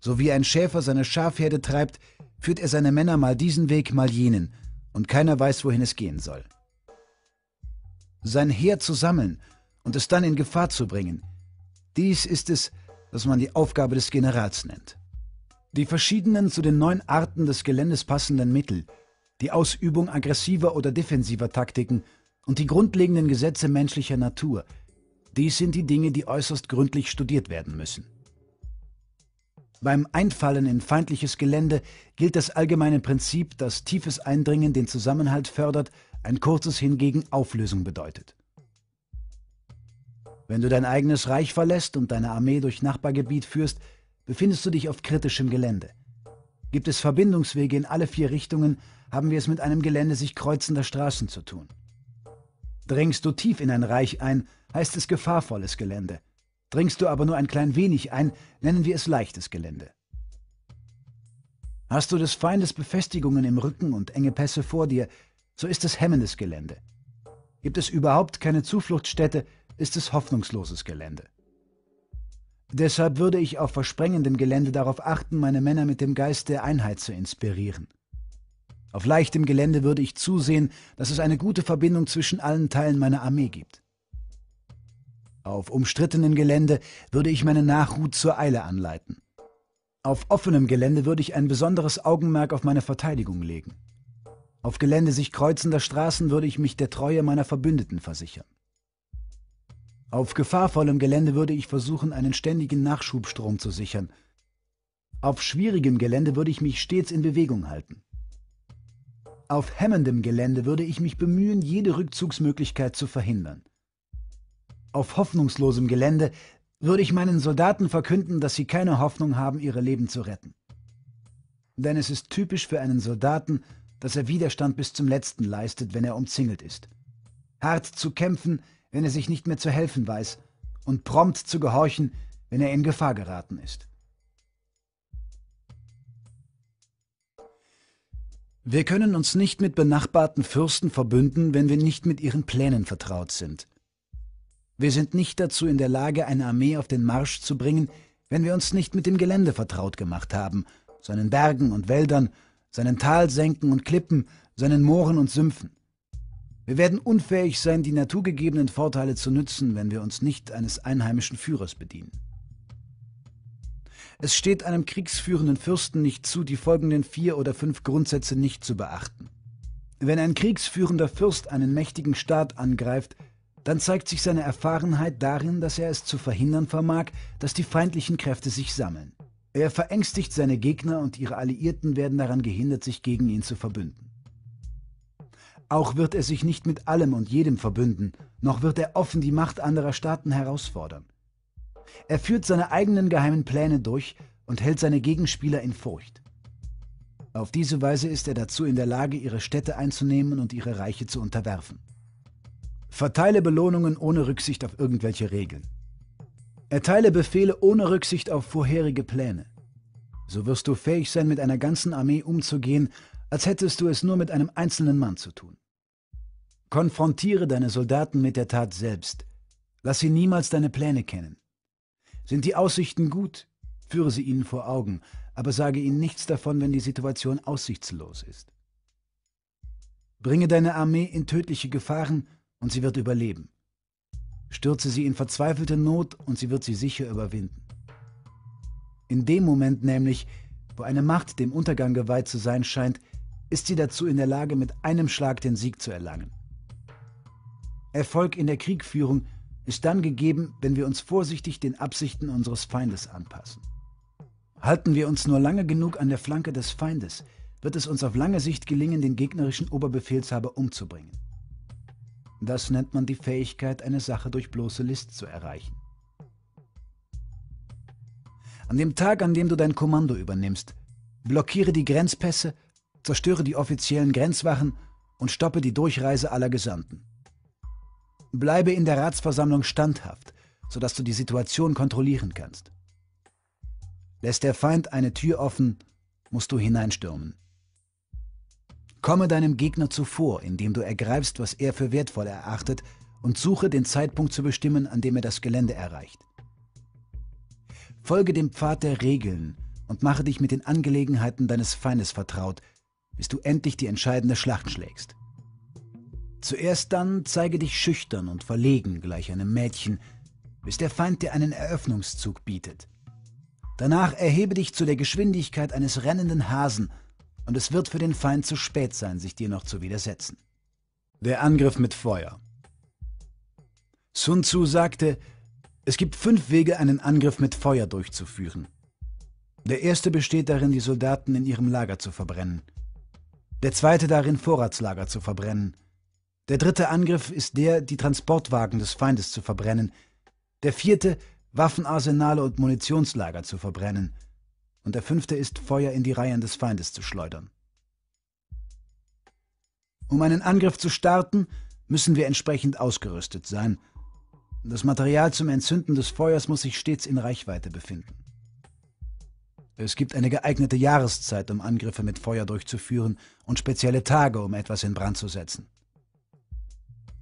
So wie ein Schäfer seine Schafherde treibt, führt er seine Männer mal diesen Weg, mal jenen, und keiner weiß, wohin es gehen soll sein Heer zu sammeln und es dann in Gefahr zu bringen. Dies ist es, was man die Aufgabe des Generals nennt. Die verschiedenen zu den neun Arten des Geländes passenden Mittel, die Ausübung aggressiver oder defensiver Taktiken und die grundlegenden Gesetze menschlicher Natur, dies sind die Dinge, die äußerst gründlich studiert werden müssen. Beim Einfallen in feindliches Gelände gilt das allgemeine Prinzip, dass tiefes Eindringen den Zusammenhalt fördert ein kurzes hingegen Auflösung bedeutet. Wenn du dein eigenes Reich verlässt und deine Armee durch Nachbargebiet führst, befindest du dich auf kritischem Gelände. Gibt es Verbindungswege in alle vier Richtungen, haben wir es mit einem Gelände sich kreuzender Straßen zu tun. Dringst du tief in ein Reich ein, heißt es gefahrvolles Gelände. Dringst du aber nur ein klein wenig ein, nennen wir es leichtes Gelände. Hast du des Feindes Befestigungen im Rücken und enge Pässe vor dir, so ist es hemmendes Gelände. Gibt es überhaupt keine Zufluchtsstätte, ist es hoffnungsloses Gelände. Deshalb würde ich auf versprengendem Gelände darauf achten, meine Männer mit dem Geist der Einheit zu inspirieren. Auf leichtem Gelände würde ich zusehen, dass es eine gute Verbindung zwischen allen Teilen meiner Armee gibt. Auf umstrittenem Gelände würde ich meine Nachhut zur Eile anleiten. Auf offenem Gelände würde ich ein besonderes Augenmerk auf meine Verteidigung legen. Auf Gelände sich kreuzender Straßen würde ich mich der Treue meiner Verbündeten versichern. Auf gefahrvollem Gelände würde ich versuchen, einen ständigen Nachschubstrom zu sichern. Auf schwierigem Gelände würde ich mich stets in Bewegung halten. Auf hemmendem Gelände würde ich mich bemühen, jede Rückzugsmöglichkeit zu verhindern. Auf hoffnungslosem Gelände würde ich meinen Soldaten verkünden, dass sie keine Hoffnung haben, ihre Leben zu retten. Denn es ist typisch für einen Soldaten, dass er Widerstand bis zum Letzten leistet, wenn er umzingelt ist. Hart zu kämpfen, wenn er sich nicht mehr zu helfen weiß, und prompt zu gehorchen, wenn er in Gefahr geraten ist. Wir können uns nicht mit benachbarten Fürsten verbünden, wenn wir nicht mit ihren Plänen vertraut sind. Wir sind nicht dazu in der Lage, eine Armee auf den Marsch zu bringen, wenn wir uns nicht mit dem Gelände vertraut gemacht haben, seinen Bergen und Wäldern seinen Talsenken und Klippen, seinen Mooren und Sümpfen. Wir werden unfähig sein, die naturgegebenen Vorteile zu nützen, wenn wir uns nicht eines einheimischen Führers bedienen. Es steht einem kriegsführenden Fürsten nicht zu, die folgenden vier oder fünf Grundsätze nicht zu beachten. Wenn ein kriegsführender Fürst einen mächtigen Staat angreift, dann zeigt sich seine Erfahrenheit darin, dass er es zu verhindern vermag, dass die feindlichen Kräfte sich sammeln. Er verängstigt seine Gegner und ihre Alliierten werden daran gehindert, sich gegen ihn zu verbünden. Auch wird er sich nicht mit allem und jedem verbünden, noch wird er offen die Macht anderer Staaten herausfordern. Er führt seine eigenen geheimen Pläne durch und hält seine Gegenspieler in Furcht. Auf diese Weise ist er dazu in der Lage, ihre Städte einzunehmen und ihre Reiche zu unterwerfen. Verteile Belohnungen ohne Rücksicht auf irgendwelche Regeln. Erteile Befehle ohne Rücksicht auf vorherige Pläne. So wirst du fähig sein, mit einer ganzen Armee umzugehen, als hättest du es nur mit einem einzelnen Mann zu tun. Konfrontiere deine Soldaten mit der Tat selbst. Lass sie niemals deine Pläne kennen. Sind die Aussichten gut, führe sie ihnen vor Augen, aber sage ihnen nichts davon, wenn die Situation aussichtslos ist. Bringe deine Armee in tödliche Gefahren und sie wird überleben. Stürze sie in verzweifelte Not und sie wird sie sicher überwinden. In dem Moment nämlich, wo eine Macht dem Untergang geweiht zu sein scheint, ist sie dazu in der Lage, mit einem Schlag den Sieg zu erlangen. Erfolg in der Kriegführung ist dann gegeben, wenn wir uns vorsichtig den Absichten unseres Feindes anpassen. Halten wir uns nur lange genug an der Flanke des Feindes, wird es uns auf lange Sicht gelingen, den gegnerischen Oberbefehlshaber umzubringen. Das nennt man die Fähigkeit, eine Sache durch bloße List zu erreichen. An dem Tag, an dem du dein Kommando übernimmst, blockiere die Grenzpässe, zerstöre die offiziellen Grenzwachen und stoppe die Durchreise aller Gesandten. Bleibe in der Ratsversammlung standhaft, sodass du die Situation kontrollieren kannst. Lässt der Feind eine Tür offen, musst du hineinstürmen. Komme deinem Gegner zuvor, indem du ergreifst, was er für wertvoll erachtet, und suche den Zeitpunkt zu bestimmen, an dem er das Gelände erreicht. Folge dem Pfad der Regeln und mache dich mit den Angelegenheiten deines Feindes vertraut, bis du endlich die entscheidende Schlacht schlägst. Zuerst dann zeige dich schüchtern und verlegen gleich einem Mädchen, bis der Feind dir einen Eröffnungszug bietet. Danach erhebe dich zu der Geschwindigkeit eines rennenden Hasen und es wird für den Feind zu spät sein, sich dir noch zu widersetzen. Der Angriff mit Feuer. Sun Tzu sagte, es gibt fünf Wege, einen Angriff mit Feuer durchzuführen. Der erste besteht darin, die Soldaten in ihrem Lager zu verbrennen. Der zweite darin, Vorratslager zu verbrennen. Der dritte Angriff ist der, die Transportwagen des Feindes zu verbrennen. Der vierte, Waffenarsenale und Munitionslager zu verbrennen. Und der fünfte ist, Feuer in die Reihen des Feindes zu schleudern. Um einen Angriff zu starten, müssen wir entsprechend ausgerüstet sein. Das Material zum Entzünden des Feuers muss sich stets in Reichweite befinden. Es gibt eine geeignete Jahreszeit, um Angriffe mit Feuer durchzuführen und spezielle Tage, um etwas in Brand zu setzen.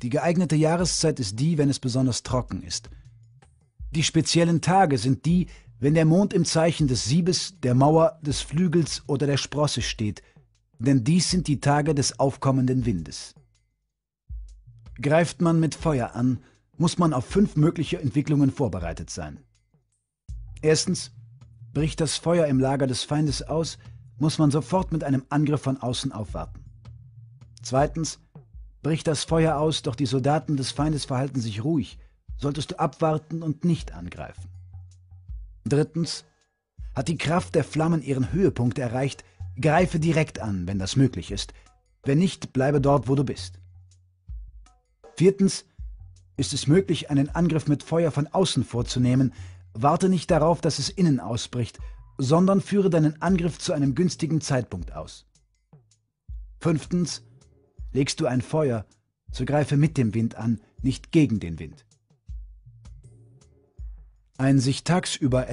Die geeignete Jahreszeit ist die, wenn es besonders trocken ist. Die speziellen Tage sind die, wenn der Mond im Zeichen des Siebes, der Mauer, des Flügels oder der Sprosse steht, denn dies sind die Tage des aufkommenden Windes. Greift man mit Feuer an, muss man auf fünf mögliche Entwicklungen vorbereitet sein. Erstens, bricht das Feuer im Lager des Feindes aus, muss man sofort mit einem Angriff von außen aufwarten. Zweitens, bricht das Feuer aus, doch die Soldaten des Feindes verhalten sich ruhig, solltest du abwarten und nicht angreifen. Drittens, hat die Kraft der Flammen ihren Höhepunkt erreicht, greife direkt an, wenn das möglich ist. Wenn nicht, bleibe dort, wo du bist. Viertens, ist es möglich, einen Angriff mit Feuer von außen vorzunehmen, warte nicht darauf, dass es innen ausbricht, sondern führe deinen Angriff zu einem günstigen Zeitpunkt aus. Fünftens, legst du ein Feuer, so greife mit dem Wind an, nicht gegen den Wind. Ein sich tagsüber